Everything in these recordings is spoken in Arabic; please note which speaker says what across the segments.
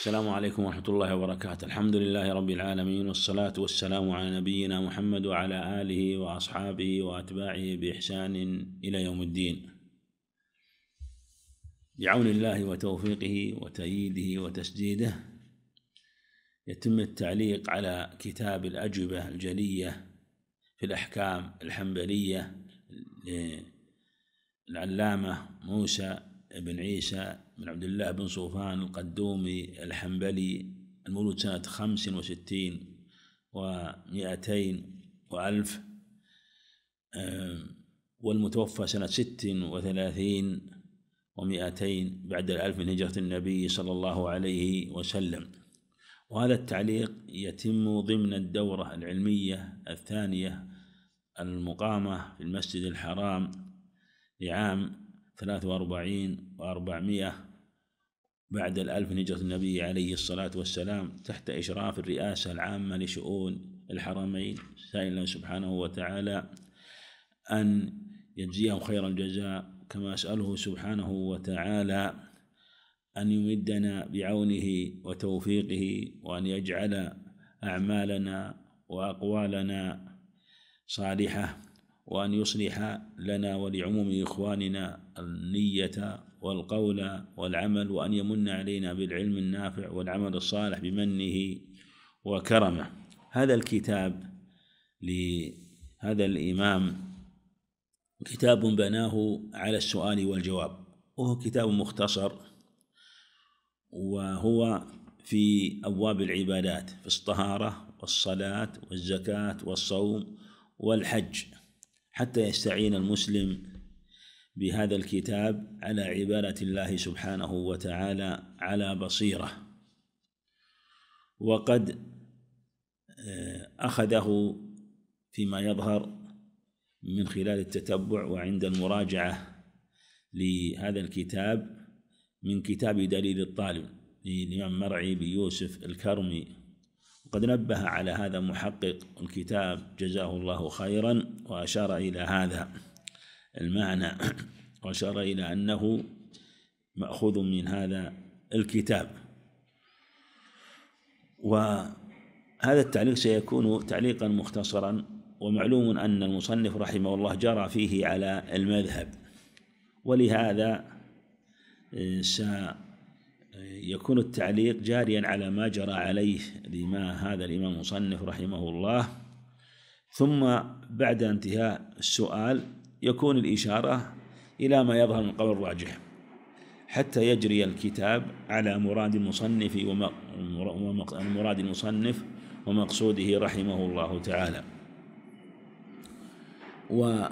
Speaker 1: السلام عليكم ورحمة الله وبركاته الحمد لله رب العالمين والصلاة والسلام على نبينا محمد وعلى آله وأصحابه وأتباعه بإحسان إلى يوم الدين بعون الله وتوفيقه وتأييده وتسديده يتم التعليق على كتاب الأجوبة الجلية في الأحكام الحنبلية للعلامة موسى بن عيسى بن عبد الله بن صوفان القدومي الحنبلي المولود سنة خمس وستين ومائتين وألف والمتوفى سنة ست وثلاثين ومائتين بعد الألف من هجرة النبي صلى الله عليه وسلم وهذا التعليق يتم ضمن الدورة العلمية الثانية المقامة في المسجد الحرام لعام ثلاثة وأربعين وأربعمائة بعد الألف هجرة النبي عليه الصلاة والسلام تحت إشراف الرئاسة العامة لشؤون الحرمين سائلا سبحانه وتعالى أن يجزيهم خير الجزاء كما أسأله سبحانه وتعالى أن يمدنا بعونه وتوفيقه وأن يجعل أعمالنا وأقوالنا صالحة وأن يصلح لنا ولعموم إخواننا النية والقول والعمل وأن يمن علينا بالعلم النافع والعمل الصالح بمنه وكرمه هذا الكتاب لهذا الإمام كتاب بناه على السؤال والجواب وهو كتاب مختصر وهو في أبواب العبادات في الطهارة والصلاة والزكاة والصوم والحج حتى يستعين المسلم بهذا الكتاب على عبادة الله سبحانه وتعالى على بصيرة وقد آه، أخذه فيما يظهر من خلال التتبع وعند المراجعة لهذا الكتاب من كتاب دليل الطالب للإمام مرعي بيوسف الكرمي وقد نبه على هذا محقق الكتاب جزاه الله خيرا وأشار إلى هذا المعنى وأشار إلى أنه مأخوذ من هذا الكتاب وهذا التعليق سيكون تعليقا مختصرا ومعلوم أن المصنف رحمه الله جرى فيه على المذهب ولهذا آه، سيكون آه، التعليق جاريا على ما جرى عليه لما هذا الإمام المصنف رحمه الله ثم بعد انتهاء السؤال يكون الإشارة إلى ما يظهر من قول الراجح حتى يجري الكتاب على مراد المصنف ومراد المصنف ومقصوده رحمه الله تعالى وهذا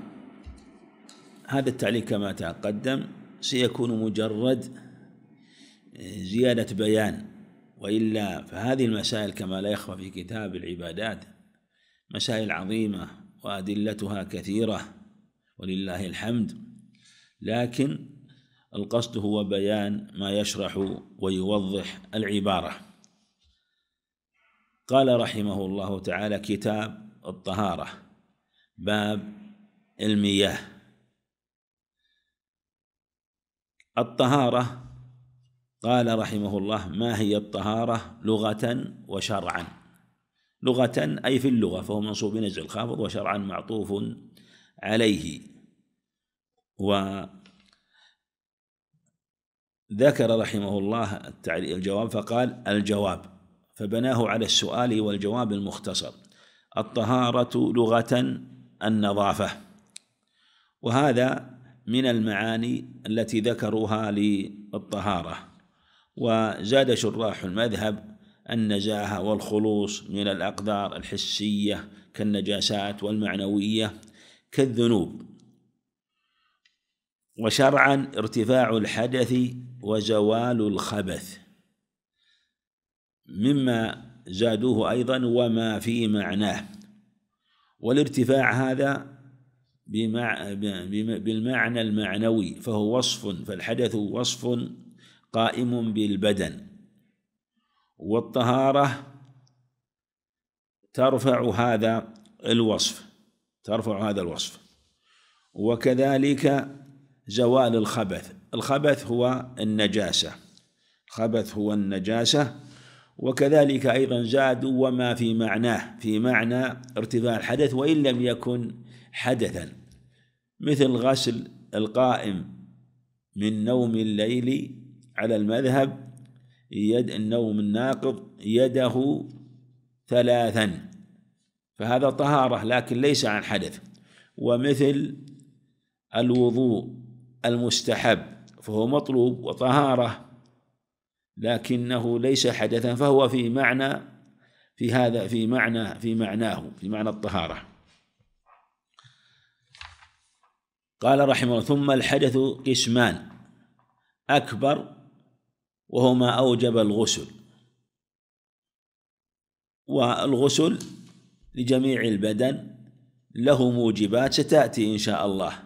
Speaker 1: التعليق كما تقدم سيكون مجرد زيادة بيان وإلا فهذه المسائل كما لا يخفى في كتاب العبادات مسائل عظيمة وأدلتها كثيرة ولله الحمد لكن القصد هو بيان ما يشرح ويوضح العبارة قال رحمه الله تعالى كتاب الطهارة باب المياه الطهارة قال رحمه الله ما هي الطهارة لغة وشرعا لغة أي في اللغة فهو منصوب نزل الخافض وشرعا معطوف عليه وذكر رحمه الله الجواب فقال الجواب فبناه على السؤال والجواب المختصر الطهارة لغة النظافة وهذا من المعاني التي ذكروها للطهارة وزاد شراح المذهب النزاهة والخلوص من الأقدار الحسية كالنجاسات والمعنوية كالذنوب وشرعا ارتفاع الحدث وزوال الخبث مما زادوه أيضا وما في معناه والارتفاع هذا بالمعنى المعنوي فهو وصف فالحدث وصف قائم بالبدن والطهارة ترفع هذا الوصف ترفع هذا الوصف وكذلك زوال الخبث الخبث هو النجاسة الخبث هو النجاسة وكذلك أيضا زاد وما في معناه في معنى ارتفاع الحدث وإن لم يكن حدثا مثل غسل القائم من نوم الليل على المذهب يد النوم الناقض يده ثلاثا فهذا طهارة لكن ليس عن حدث ومثل الوضوء المستحب فهو مطلوب وطهارة لكنه ليس حدثا فهو في معنى في هذا في معنى في معناه في معنى الطهارة قال رحمه الله ثم الحدث قسمان أكبر وهما أوجب الغسل والغسل لجميع البدن له موجبات ستاتي ان شاء الله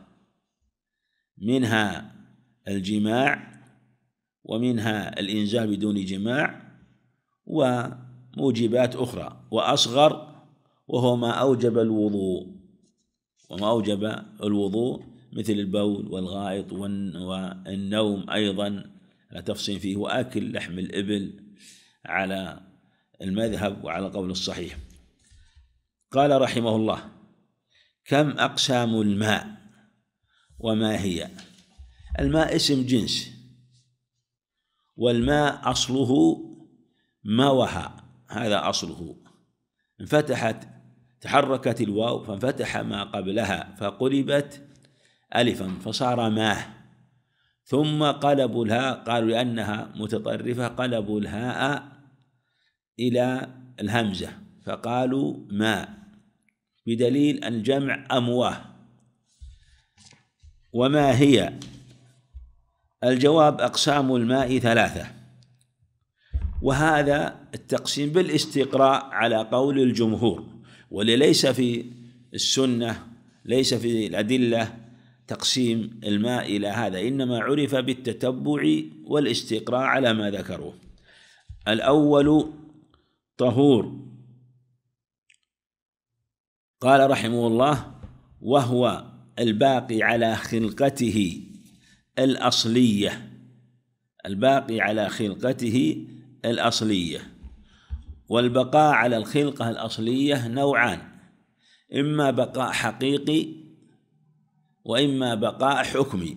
Speaker 1: منها الجماع ومنها الانزال بدون جماع وموجبات اخرى واصغر وهو ما اوجب الوضوء وما اوجب الوضوء مثل البول والغائط والنوم ايضا لا تفصيل فيه واكل لحم الابل على المذهب وعلى قول الصحيح قال رحمه الله كم أقسام الماء وما هي الماء اسم جنس والماء أصله وها هذا أصله انفتحت تحركت الواو فانفتح ما قبلها فقلبت ألفا فصار ماه ثم قلبوا الهاء قالوا لأنها متطرفة قلبوا الهاء إلى الهمزة فقالوا ماء بدليل الجمع أمواه وما هي الجواب أقسام الماء ثلاثة وهذا التقسيم بالاستقراء على قول الجمهور وليس في السنة ليس في الأدلة تقسيم الماء إلى هذا إنما عرف بالتتبع والاستقراء على ما ذكروه الأول طهور قال رحمه الله وهو الباقي على خلقته الأصلية الباقي على خلقته الأصلية والبقاء على الخلقة الأصلية نوعان إما بقاء حقيقي وإما بقاء حكمي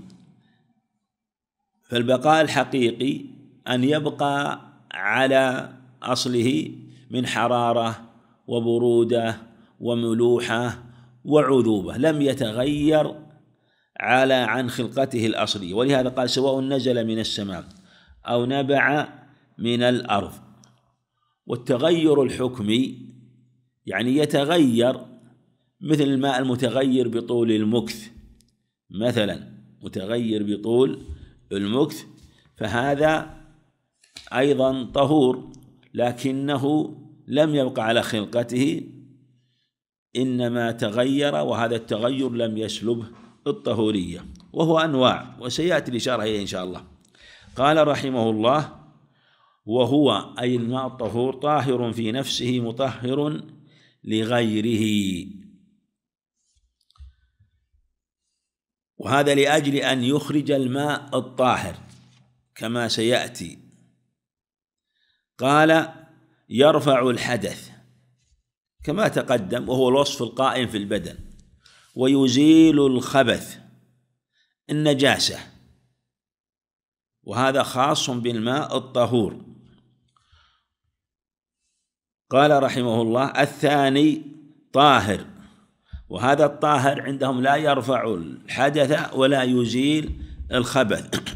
Speaker 1: فالبقاء الحقيقي أن يبقى على أصله من حرارة وبرودة وملوحة وعذوبة لم يتغير على عن خلقته الأصلية ولهذا قال سواء نزل من السماء أو نبع من الأرض والتغير الحكمي يعني يتغير مثل الماء المتغير بطول المكث مثلا متغير بطول المكث فهذا أيضا طهور لكنه لم يبقى على خلقته إنما تغير وهذا التغير لم يسلبه الطهورية وهو أنواع وسيأتي الإشارة إليه إن شاء الله قال رحمه الله وهو أي الماء الطهور طاهر في نفسه مطهر لغيره وهذا لأجل أن يخرج الماء الطاهر كما سيأتي قال يرفع الحدث كما تقدم وهو الوصف القائم في البدن ويزيل الخبث النجاسة وهذا خاص بالماء الطهور قال رحمه الله الثاني طاهر وهذا الطاهر عندهم لا يرفع الحدث ولا يزيل الخبث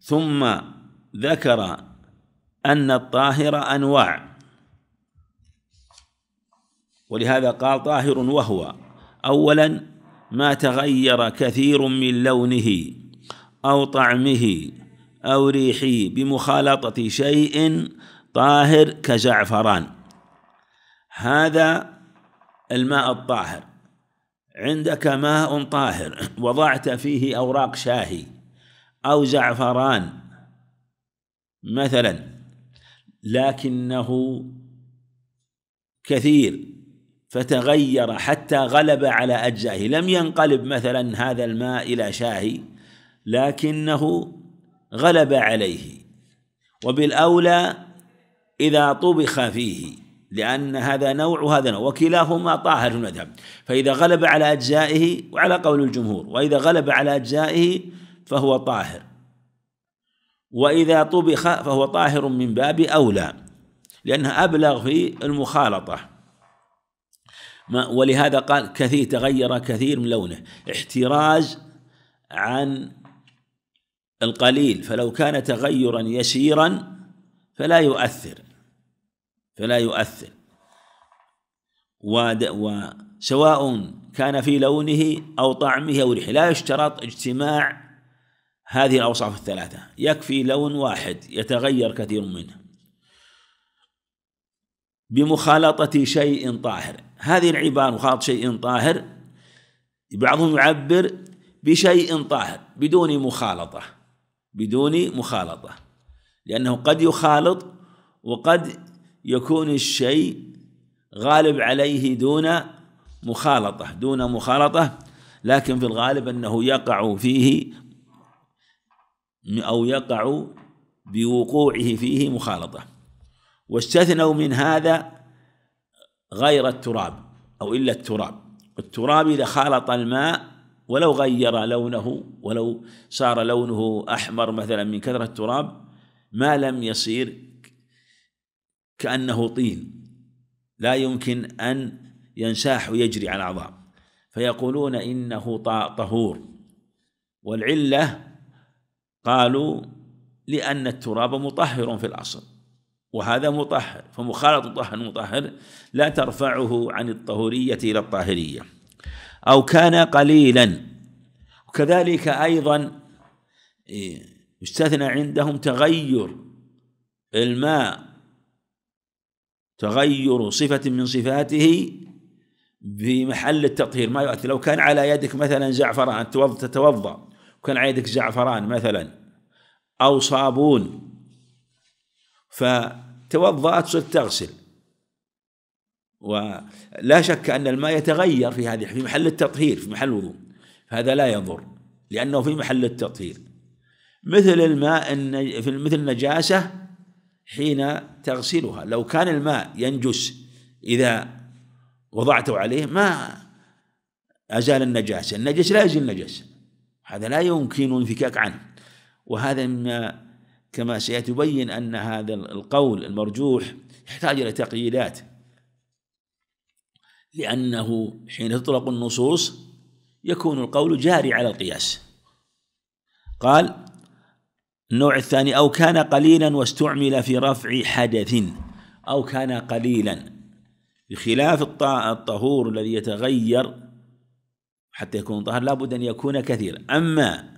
Speaker 1: ثم ذكر أن الطاهر أنواع ولهذا قال طاهر وهو اولا ما تغير كثير من لونه او طعمه او ريحه بمخالطه شيء طاهر كزعفران هذا الماء الطاهر عندك ماء طاهر وضعت فيه اوراق شاهي او زعفران مثلا لكنه كثير فتغير حتى غلب على أجزائه لم ينقلب مثلا هذا الماء إلى شاهي لكنه غلب عليه وبالأولى إذا طبخ فيه لأن هذا نوع وهذا نوع وكلاهما طاهر في المذهب فإذا غلب على أجزائه وعلى قول الجمهور وإذا غلب على أجزائه فهو طاهر وإذا طبخ فهو طاهر من باب أولى لأنها أبلغ في المخالطة ما ولهذا قال كثير تغير كثير من لونه احتراز عن القليل فلو كان تغيرا يسيرا فلا يؤثر فلا يؤثر وسواء كان في لونه أو طعمه أو ريحه لا يشترط اجتماع هذه الأوصاف الثلاثة يكفي لون واحد يتغير كثير منه بمخالطة شيء طاهر هذه العبارة وخاط شيء طاهر بعضهم يعبر بشيء طاهر بدون مخالطة بدون مخالطة لأنه قد يخالط وقد يكون الشيء غالب عليه دون مخالطة دون مخالطة لكن في الغالب أنه يقع فيه أو يقع بوقوعه فيه مخالطة واستثنوا من هذا غير التراب أو إلا التراب التراب إذا خالط الماء ولو غير لونه ولو صار لونه أحمر مثلا من كثرة التراب ما لم يصير كأنه طين لا يمكن أن ينساح ويجري على الأعضاء فيقولون إنه طهور والعلة قالوا لأن التراب مطهر في الأصل وهذا مطهر فمخالطة طهر مطهر لا ترفعه عن الطهورية إلى الطاهرية أو كان قليلا وكذلك أيضا إيه، يستثنى عندهم تغير الماء تغير صفة من صفاته بمحل التطهير ما يؤثر لو كان على يدك مثلا زعفران تتوضأ وكان على يدك زعفران مثلا أو صابون فتوضأت صرت تغسل ولا شك أن الماء يتغير في هذه في محل التطهير في محل الوضوء هذا لا يضر لأنه في محل التطهير مثل الماء مثل النجاسة حين تغسلها لو كان الماء ينجس إذا وضعته عليه ما أزال النجاسة النجس لا يزيل النجس هذا لا يمكن انفكاك عنه وهذا مما كما سيتبين أن هذا القول المرجوح يحتاج إلى تقييدات لأنه حين تطلق النصوص يكون القول جاري على القياس قال النوع الثاني أو كان قليلا واستعمل في رفع حدث أو كان قليلا بخلاف الطهور الذي يتغير حتى يكون طهر لابد أن يكون كثيرا أما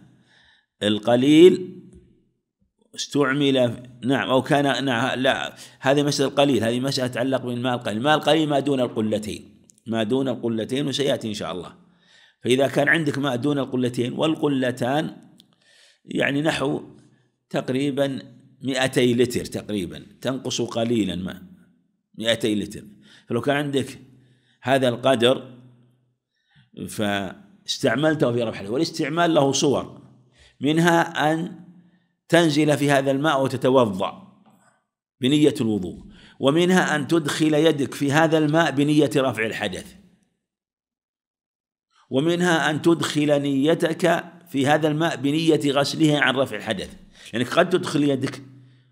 Speaker 1: القليل استعمل نعم أو كان نعم لا هذه مسألة قليل هذه مسألة تتعلق بالمال القليل المال القليل ما دون القلتين ما دون القلتين وسيأتي إن شاء الله فإذا كان عندك ما دون القلتين والقلتان يعني نحو تقريبا 200 لتر تقريبا تنقص قليلا ما 200 لتر فلو كان عندك هذا القدر فاستعملته في ربح والاستعمال له صور منها أن تنزل في هذا الماء وتتوضا بنية الوضوء ومنها أن تدخل يدك في هذا الماء بنية رفع الحدث ومنها أن تدخل نيتك في هذا الماء بنية غسله عن رفع الحدث لأنك يعني قد تدخل يدك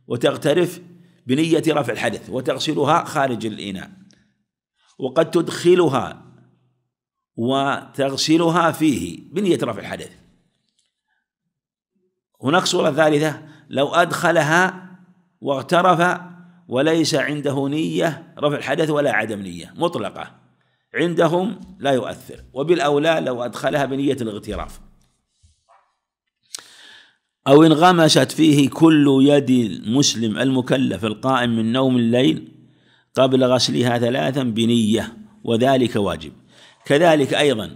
Speaker 1: وتغترف بنية رفع الحدث وتغسلها خارج الإناء وقد تدخلها وتغسلها فيه بنية رفع الحدث هناك صورة ثالثة لو أدخلها واغترف وليس عنده نية رفع الحدث ولا عدم نية مطلقة عندهم لا يؤثر وبالأولى لو أدخلها بنية الاغتراف أو انغمست فيه كل يد المسلم المكلف القائم من نوم الليل قبل غسلها ثلاثا بنية وذلك واجب كذلك أيضا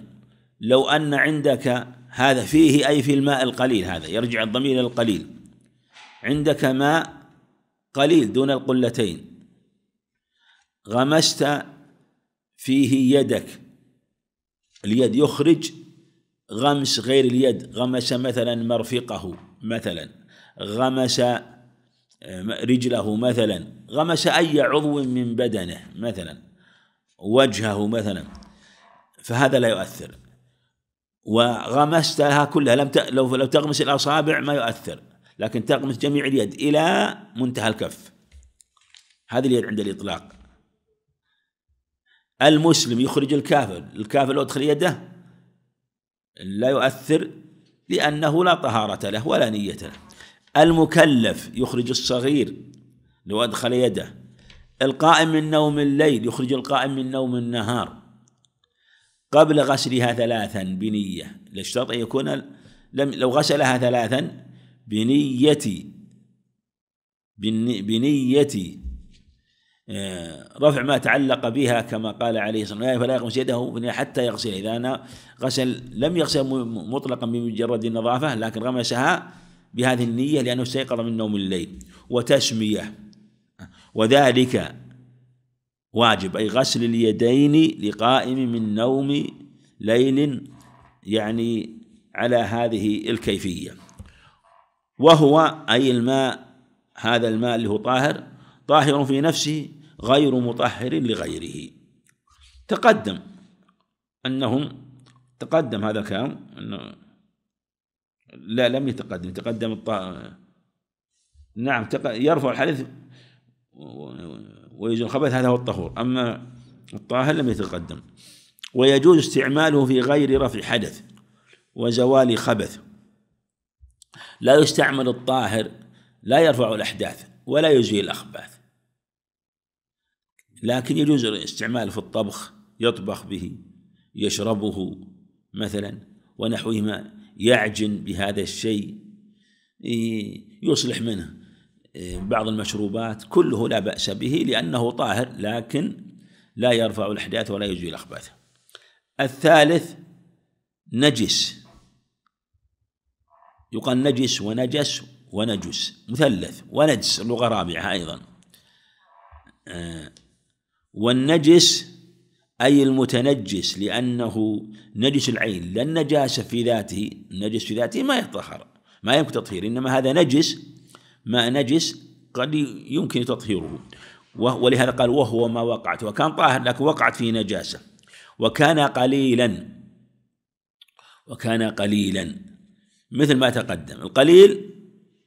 Speaker 1: لو أن عندك هذا فيه أي في الماء القليل هذا يرجع الضمير إلى القليل عندك ماء قليل دون القلتين غمست فيه يدك اليد يخرج غمس غير اليد غمس مثلا مرفقه مثلا غمس آه، رجله مثلا غمس أي عضو من بدنه مثلا وجهه مثلا فهذا لا يؤثر وغمستها كلها لم ت... لو لو تغمس الاصابع ما يؤثر لكن تغمس جميع اليد الى منتهى الكف هذه اليد عند الاطلاق المسلم يخرج الكافر الكافر لو ادخل يده لا يؤثر لأنه لا طهارة له ولا نية له المكلف يخرج الصغير لو أدخل يده القائم من نوم الليل يخرج القائم من نوم النهار قبل غسلها ثلاثا بنية لاشترط أن يكون لم لو غسلها ثلاثا بنية بنية آه، رفع ما تعلق بها كما قال عليه الصلاة والسلام فلا يغمس يده حتى يغسل إذا أنا غسل لم يغسل مطلقا بمجرد النظافة لكن غمسها بهذه النية لأنه استيقظ من نوم الليل وتسمية وذلك واجب أي غسل اليدين لقائم من نوم ليل يعني على هذه الكيفية وهو أي الماء هذا الماء اللي هو طاهر طاهر في نفسه غير مطهر لغيره تقدم أنهم تقدم هذا الكلام أنه لا لم يتقدم تقدم الط... نعم يرفع الحديث ويجوز الخبث هذا هو الطهور أما الطاهر لم يتقدم ويجوز استعماله في غير رفع حدث وزوال خبث لا يستعمل الطاهر لا يرفع الأحداث ولا يزيل الأخباث لكن يجوز الاستعمال في الطبخ يطبخ به يشربه مثلا ونحوهما يعجن بهذا الشيء يصلح منه إيه، بعض المشروبات كله لا بأس به لأنه طاهر لكن لا يرفع الأحداث ولا يزيل الأخباث الثالث نجس يقال نجس ونجس ونجس مثلث ونجس لغة رابعة أيضا آه، والنجس أي المتنجس لأنه نجس العين لا النجاسة في ذاته النجس في ذاته ما يتطهر ما يمكن تطهير إنما هذا نجس ماء نجس قد يمكن تطهيره ولهذا قال وهو ما وقعت وكان طاهر لكن وقعت فيه نجاسة وكان قليلا وكان قليلا مثل ما تقدم القليل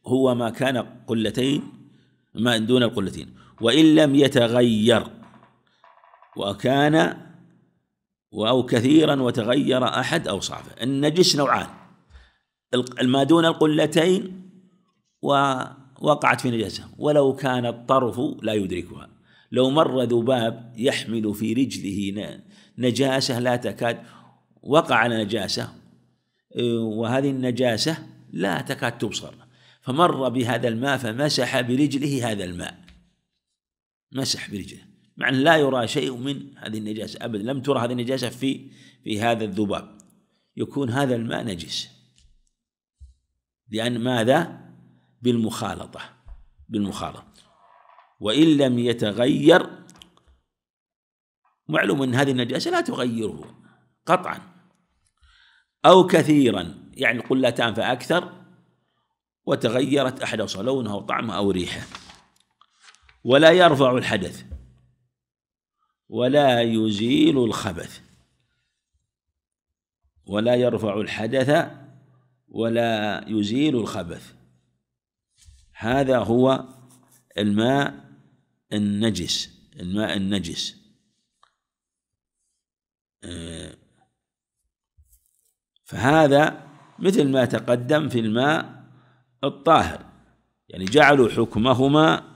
Speaker 1: هو ما كان قلتين ما دون القلتين وإن لم يتغير وكان أو كثيرا وتغير أحد أوصافه النجس نوعان ما دون القلتين و وقعت في نجاسة ولو كان الطرف لا يدركها لو مر ذباب يحمل في رجله نجاسة لا تكاد وقع على نجاسة آه، وهذه النجاسة لا تكاد تبصر فمر بهذا الماء فمسح برجله هذا الماء مسح برجله مع أن لا يرى شيء من هذه النجاسة أبدا لم ترى هذه النجاسة في في هذا الذباب يكون هذا الماء نجس لأن ماذا؟ بالمخالطة بالمخالطة وإن لم يتغير معلوم أن هذه النجاسة لا تغيره قطعا أو كثيرا يعني قلتان فأكثر وتغيرت أحد لونها أو طعمه أو ريحه ولا يرفع الحدث ولا يزيل الخبث ولا يرفع الحدث ولا يزيل الخبث هذا هو الماء النجس الماء النجس آه، فهذا مثل ما تقدم في الماء الطاهر يعني جعلوا حكمهما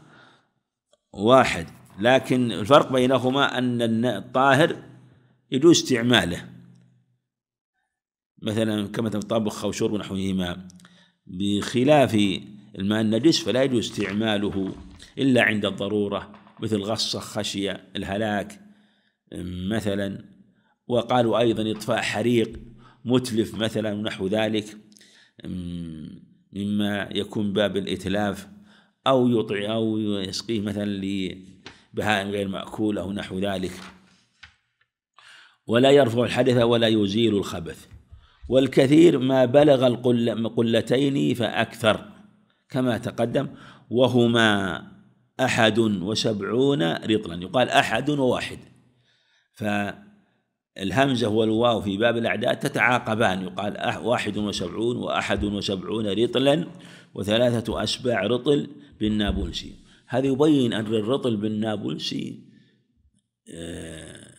Speaker 1: واحد لكن الفرق بينهما أن الطاهر يجوز استعماله مثلا كما طبخ أو شرب نحوهما بخلاف الماء النجس فلا يجوز استعماله إلا عند الضرورة مثل غص خشية الهلاك مثلا وقالوا أيضا إطفاء حريق متلف مثلا ونحو ذلك مما يكون باب الإتلاف أو يطعي أو يسقيه مثلا لبهائم غير مأكولة أو نحو ذلك ولا يرفع الحدث ولا يزيل الخبث والكثير ما بلغ القلتين فأكثر كما تقدم وهما أحد وسبعون رطلا يقال أحد وواحد فالهمزة والواو في باب الأعداد تتعاقبان يقال واحد وسبعون وأحد وسبعون رطلا وثلاثة أسباع رطل بالنابلسي هذا يبين أن الرطل بالنابلسي آه،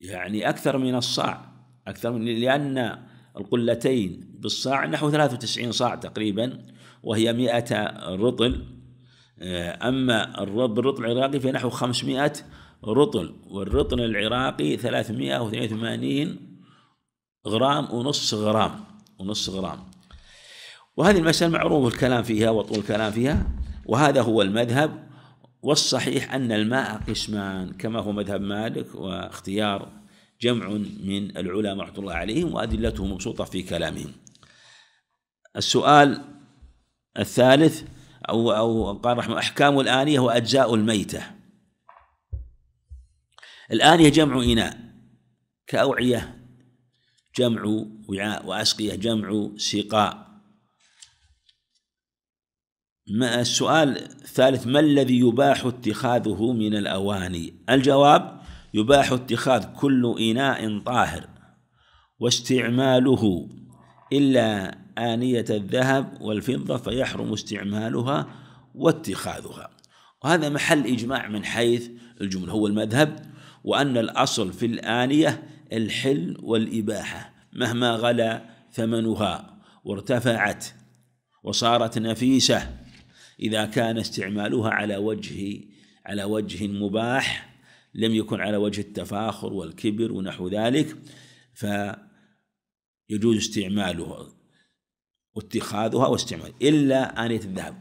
Speaker 1: يعني أكثر من الصاع أكثر من لأن القلتين بالصاع نحو 93 صاع تقريبا وهي مئة رطل آه، أما الرطل العراقي فنحو 500 رطل والرطل العراقي 382 غرام ونص غرام ونص غرام وهذه المسألة معروف الكلام فيها وطول الكلام فيها وهذا هو المذهب والصحيح أن الماء قسمان كما هو مذهب مالك واختيار جمع من العلماء رحمة الله عليهم وأدلتهم مبسوطة في كلامهم السؤال الثالث أو أو قال رحمه أحكام الآنية وأجزاء الميتة الآنية جمع إناء كأوعية جمع وعاء وأسقية جمع سقاء ما السؤال الثالث ما الذي يباح اتخاذه من الأواني الجواب يباح اتخاذ كل إناء طاهر واستعماله إلا آنية الذهب والفضة فيحرم استعمالها واتخاذها وهذا محل إجماع من حيث الجمل هو المذهب وأن الأصل في الآنية الحل والإباحة مهما غلا ثمنها وارتفعت وصارت نفيسة إذا كان استعمالها على وجه على وجه مباح لم يكن على وجه التفاخر والكبر ونحو ذلك فيجوز استعمالها واتخاذها واستعمال إلا آنية الذهب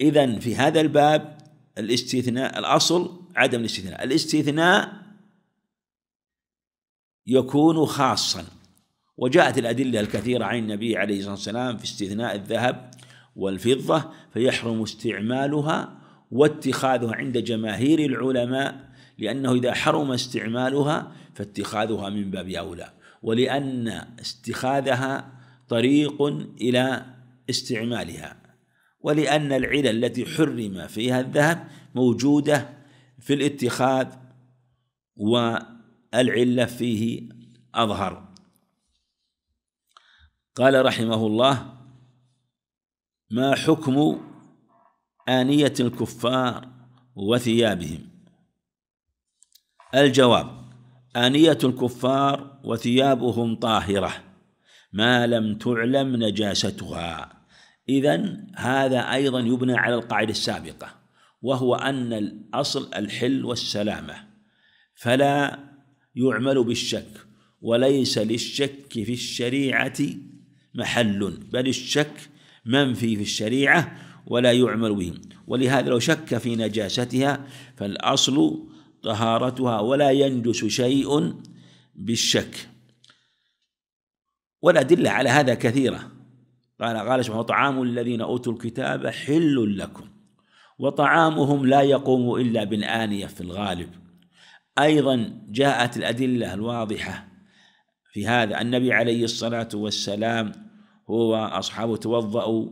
Speaker 1: إذا في هذا الباب الاستثناء الأصل عدم الاستثناء الاستثناء يكون خاصا وجاءت الأدلة الكثيرة عن النبي عليه الصلاة والسلام في استثناء الذهب والفضة فيحرم استعمالها واتخاذها عند جماهير العلماء لأنه إذا حرم استعمالها فاتخاذها من باب أولى ولأن اتخاذها طريق إلى استعمالها ولأن العلل التي حرم فيها الذهب موجودة في الاتخاذ والعلة فيه أظهر قال رحمه الله ما حكم آنية الكفار وثيابهم الجواب آنية الكفار وثيابهم طاهرة ما لم تعلم نجاستها إذا هذا أيضا يبنى على القاعدة السابقة وهو أن الأصل الحل والسلامة فلا يعمل بالشك وليس للشك في الشريعة محل بل الشك منفي في الشريعة ولا يعمل به ولهذا لو شك في نجاستها فالأصل طهارتها ولا ينجس شيء بالشك والأدلة على هذا كثيرة قال قال سبحانه طعام الذين أوتوا الكتاب حل لكم وطعامهم لا يقوم إلا بالآنية في الغالب أيضا جاءت الأدلة الواضحة في هذا النبي عليه الصلاة والسلام هو أصحابه توضأوا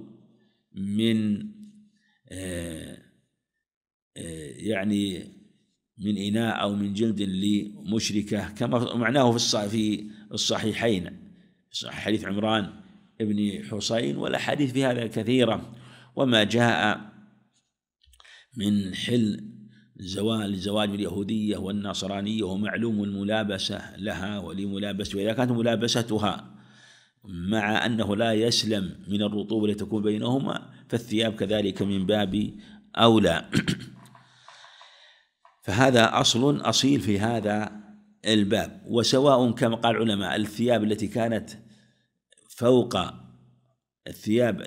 Speaker 1: من آه، آه، يعني من إناء أو من جلد لمشركة كما معناه في الصحيحين حديث عمران بن حسين والأحاديث في هذا كثيرة وما جاء من حل زوال زواج اليهودية والنصرانية ومعلوم الملابسة لها ولملابسة وإذا كانت ملابستها مع أنه لا يسلم من الرطوبة التي تكون بينهما فالثياب كذلك من باب أولى فهذا أصل أصيل في هذا الباب وسواء كما قال العلماء الثياب التي كانت فوق الثياب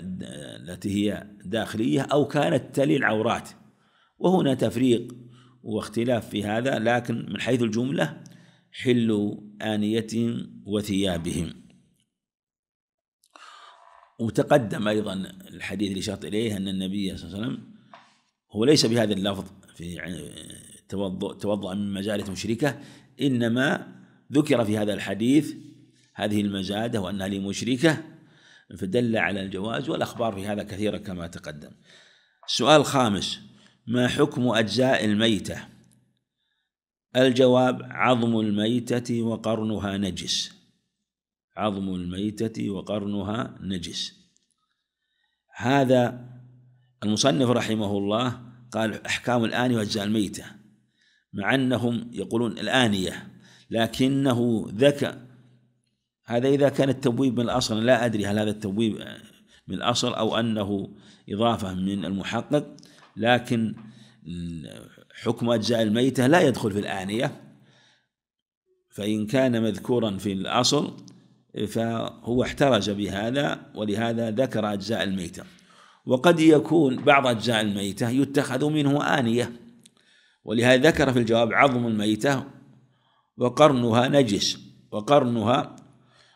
Speaker 1: التي هي داخلية أو كانت تلي العورات وهنا تفريق واختلاف في هذا لكن من حيث الجملة حل آنيتهم وثيابهم وتقدم أيضا الحديث اللي شرط إليه أن النبي صلى الله عليه وسلم هو ليس بهذا اللفظ في توضأ, من مجالس مشركة إنما ذكر في هذا الحديث هذه المزادة وأنها لمشركة فدل على الجواز والأخبار في هذا كثيرة كما تقدم السؤال الخامس ما حكم أجزاء الميتة الجواب عظم الميتة وقرنها نجس عظم الميتة وقرنها نجس هذا المصنف رحمه الله قال أحكام الآن وأجزاء الميتة مع أنهم يقولون الآنية لكنه ذكر هذا إذا كان التبويب من الأصل لا أدري هل هذا التبويب من الأصل أو أنه إضافة من المحقق لكن حكم أجزاء الميتة لا يدخل في الآنية فإن كان مذكورا في الأصل فهو احترج بهذا ولهذا ذكر أجزاء الميتة وقد يكون بعض أجزاء الميتة يتخذ منه آنية ولهذا ذكر في الجواب عظم الميتة وقرنها نجس وقرنها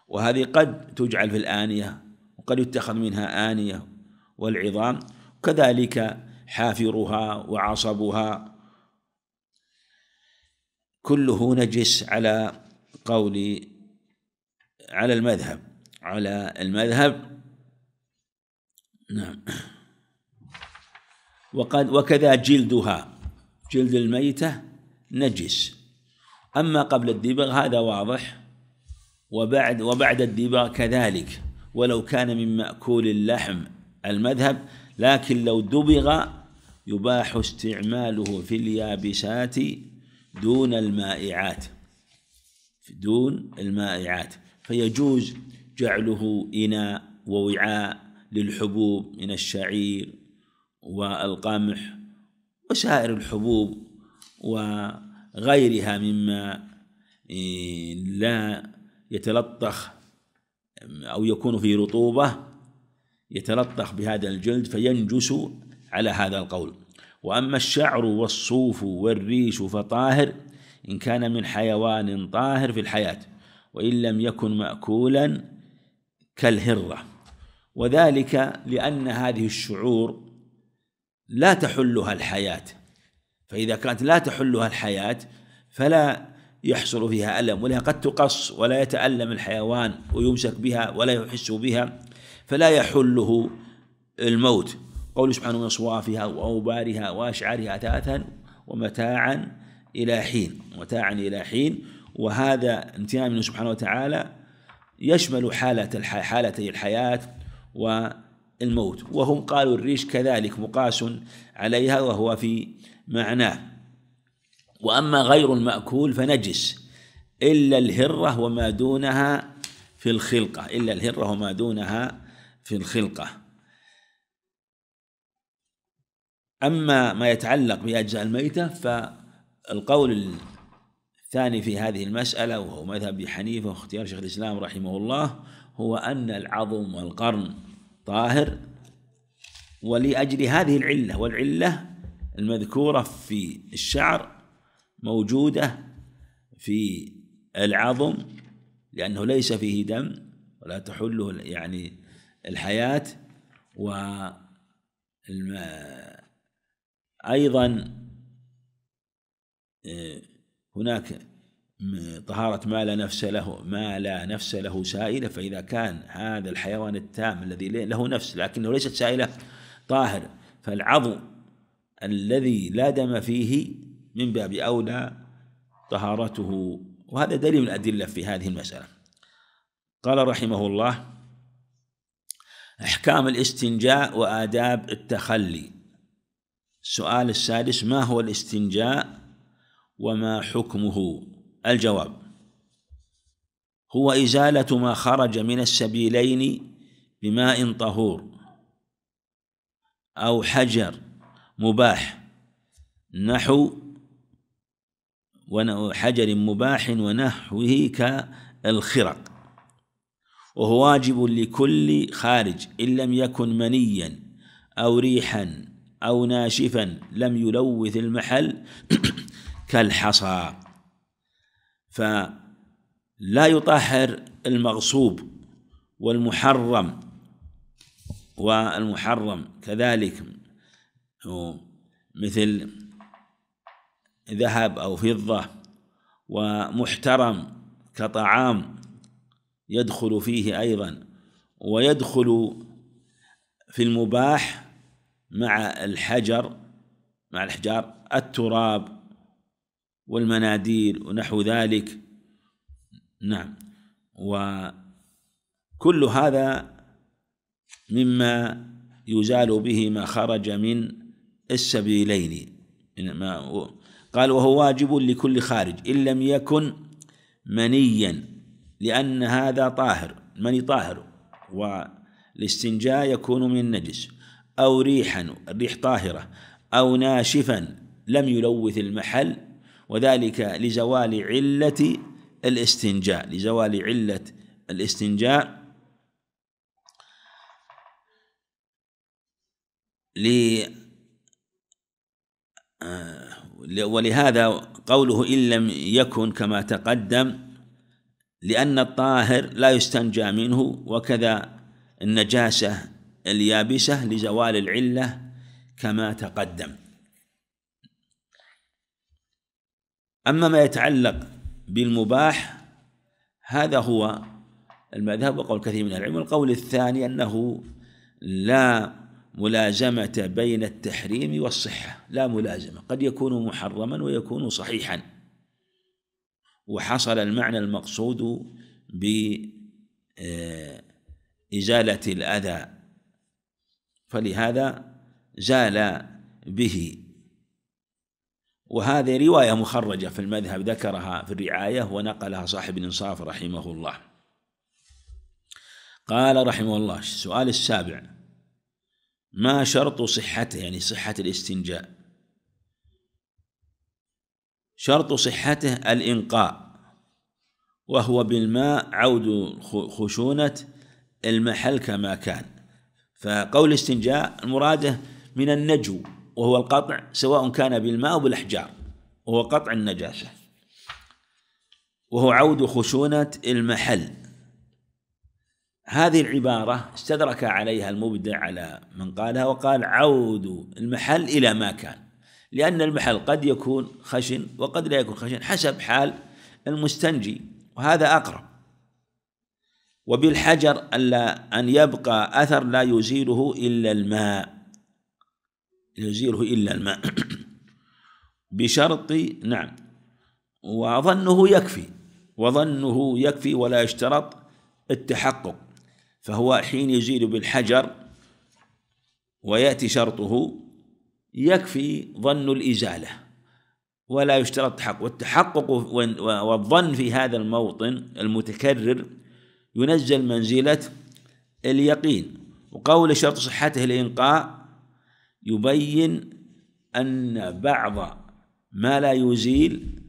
Speaker 1: وهذه قد تجعل في الآنية وقد يتخذ منها آنية والعظام كذلك حافرها وعصبها كله نجس على قول على المذهب على المذهب نعم وقد وكذا جلدها جلد الميتة نجس أما قبل الدبغ هذا واضح وبعد وبعد الدباء كذلك ولو كان من مأكول اللحم المذهب لكن لو دبغ يباح استعماله في اليابسات دون المائعات دون المائعات فيجوز جعله إناء ووعاء للحبوب من الشعير والقمح وسائر الحبوب وغيرها مما إيه، لا يتلطخ أو يكون في رطوبة يتلطخ بهذا الجلد فينجس على هذا القول وأما الشعر والصوف والريش فطاهر إن كان من حيوان طاهر في الحياة وإن لم يكن مأكولا كالهرة وذلك لأن هذه الشعور لا تحلها الحياة فإذا كانت لا تحلها الحياة فلا يحصل فيها ألم ولها قد تقص ولا يتألم الحيوان ويمسك بها ولا يحس بها فلا يحله الموت قول سبحانه من أصوافها وأوبارها وأشعارها أثاثا ومتاعا إلى حين متاعا إلى حين وهذا امتنان منه سبحانه وتعالى يشمل حالة حالتي الحياة والموت وهم قالوا الريش كذلك مقاس عليها وهو في معناه وأما غير المأكول فنجس إلا الهرة وما دونها في الخلقة إلا الهرة وما دونها في الخلقة أما ما يتعلق بأجزاء الميتة فالقول الثاني في هذه المسألة وهو مذهب حنيفة واختيار شيخ الإسلام رحمه الله هو أن العظم والقرن طاهر ولأجل هذه العلة والعلة المذكورة في الشعر موجودة في العظم لأنه ليس فيه دم ولا تحله يعني الحياة و أيضا آه، هناك طهارة ما لا نفس له ما لا نفس له سائلة فإذا كان هذا الحيوان التام الذي له نفس لكنه ليست سائلة طاهر فالعضو الذي لا دم فيه من باب أولى طهارته وهذا دليل من الأدلة في هذه المسألة قال رحمه الله أحكام الاستنجاء وآداب التخلي السؤال السادس ما هو الاستنجاء وما حكمه الجواب هو إزالة ما خرج من السبيلين بماء طهور أو حجر مباح نحو حجر مباح ونحوه كالخرق وهو واجب لكل خارج إن لم يكن منيا أو ريحا أو ناشفا لم يلوث المحل كالحصى فلا يطهر المغصوب والمحرم والمحرم كذلك مثل ذهب أو فضة ومحترم كطعام يدخل فيه أيضا ويدخل في المباح مع الحجر مع الحجار التراب والمناديل ونحو ذلك نعم وكل هذا مما يزال به ما خرج من السبيلين ما قال وهو واجب لكل خارج إن لم يكن منيا لأن هذا طاهر مني طاهر والاستنجاء يكون من النجس أو ريحا الريح طاهرة أو ناشفا لم يلوث المحل وذلك لزوال علة الاستنجاء لزوال علة الاستنجاء ل آه، ولهذا قوله إن لم يكن كما تقدم لأن الطاهر لا يستنجى منه وكذا النجاسة اليابسة لزوال العلة كما تقدم أما ما يتعلق بالمباح هذا هو المذهب وقول كثير من العلم والقول الثاني أنه لا ملازمة بين التحريم والصحة لا ملازمة قد يكون محرما ويكون صحيحا وحصل المعنى المقصود بإزالة آه، الأذى فلهذا زال به وهذه رواية مخرجة في المذهب ذكرها في الرعاية ونقلها صاحب الإنصاف رحمه الله قال رحمه الله السؤال السابع ما شرط صحته يعني صحة الاستنجاء شرط صحته الإنقاء وهو بالماء عود خشونة المحل كما كان فقول الاستنجاء المراده من النجو وهو القطع سواء كان بالماء أو بالأحجار وهو قطع النجاسة وهو عود خشونة المحل هذه العبارة استدرك عليها المبدع على من قالها وقال عود المحل إلى ما كان لأن المحل قد يكون خشن وقد لا يكون خشن حسب حال المستنجي وهذا أقرب وبالحجر ألا أن يبقى أثر لا يزيله إلا الماء يزيله إلا الماء بشرط نعم وظنه يكفي وظنه يكفي ولا يشترط التحقق فهو حين يزيل بالحجر ويأتي شرطه يكفي ظن الإزالة ولا يشترط التحقق والتحقق والظن في هذا الموطن المتكرر ينزل منزلة اليقين وقول شرط صحته الإنقاء يبين أن بعض ما لا يزيل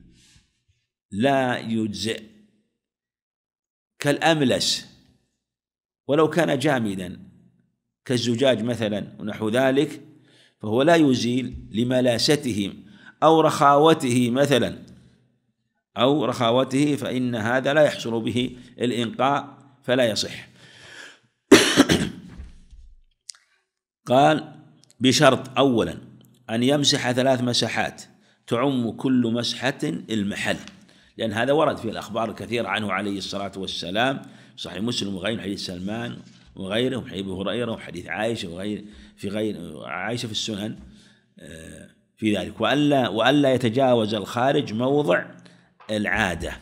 Speaker 1: لا يجزئ كالأملس ولو كان جامدا كالزجاج مثلا ونحو ذلك فهو لا يزيل لملاسته أو رخاوته مثلا أو رخاوته فإن هذا لا يحصل به الإنقاء فلا يصح قال بشرط أولا أن يمسح ثلاث مساحات تعم كل مسحة المحل لأن هذا ورد في الأخبار الكثيرة عنه عليه الصلاة والسلام صحيح مسلم وغيره حديث سلمان وغيره وحديث أبي هريرة وحديث عائشة وغير في غير عائشة في السنن آه، في ذلك وألا وألا يتجاوز الخارج موضع العادة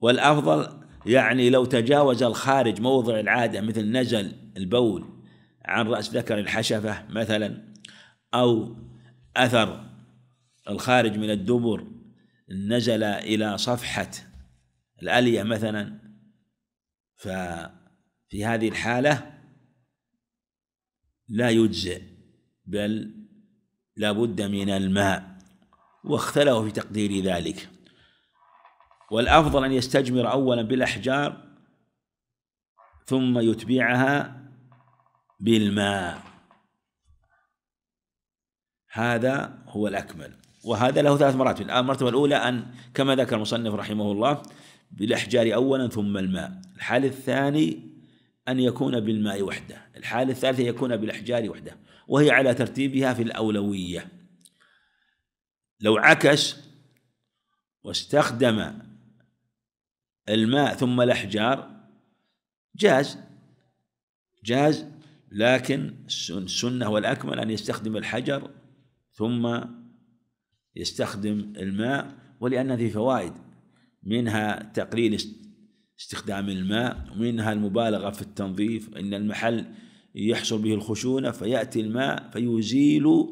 Speaker 1: والأفضل يعني لو تجاوز الخارج موضع العادة مثل نزل البول عن رأس ذكر الحشفة مثلا أو أثر الخارج من الدبر نزل إلى صفحة الألية مثلا ففي هذه الحالة لا يجزئ بل لابد من الماء واختلوا في تقدير ذلك والأفضل أن يستجمر أولا بالأحجار ثم يتبعها بالماء هذا هو الأكمل وهذا له ثلاث مراتب الآن المرتبة الأولى أن كما ذكر المصنف رحمه الله بالإحجار أولا ثم الماء الحال الثاني أن يكون بالماء وحده الحال الثالثة يكون بالإحجار وحده وهي على ترتيبها في الأولوية لو عكس واستخدم الماء ثم الأحجار جاز جاز لكن السنة والأكمل أن يستخدم الحجر ثم يستخدم الماء ولأن فيه فوائد منها تقليل استخدام الماء ومنها المبالغة في التنظيف إن المحل يحصل به الخشونة فيأتي الماء فيزيل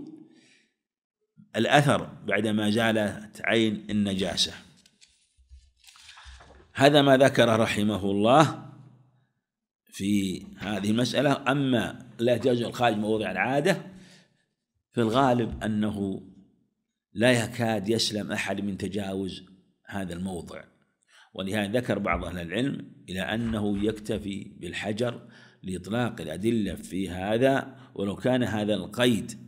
Speaker 1: الأثر بعدما زالت عين النجاسة هذا ما ذكره رحمه الله في هذه المسألة أما لا تجوز الخارج موضع العادة في الغالب أنه لا يكاد يسلم أحد من تجاوز هذا الموضع ولهذا ذكر بعض أهل العلم إلى أنه يكتفي بالحجر لإطلاق الأدلة في هذا ولو كان هذا القيد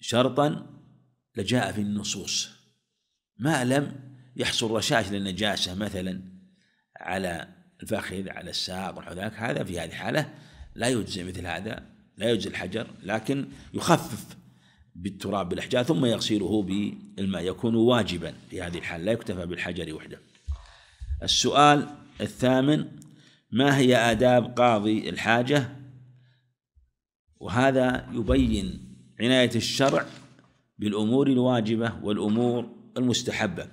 Speaker 1: شرطا لجاء في النصوص ما لم يحصل رشاش للنجاسة مثلا على الفخذ على الساق ونحو ذاك هذا في هذه الحالة لا يجزي مثل هذا لا يجزي الحجر لكن يخفف بالتراب بالأحجار ثم يغسله بالماء يكون واجبا في هذه الحال لا يكتفى بالحجر وحده السؤال الثامن ما هي آداب قاضي الحاجة وهذا يبين عناية الشرع بالأمور الواجبة والأمور المستحبة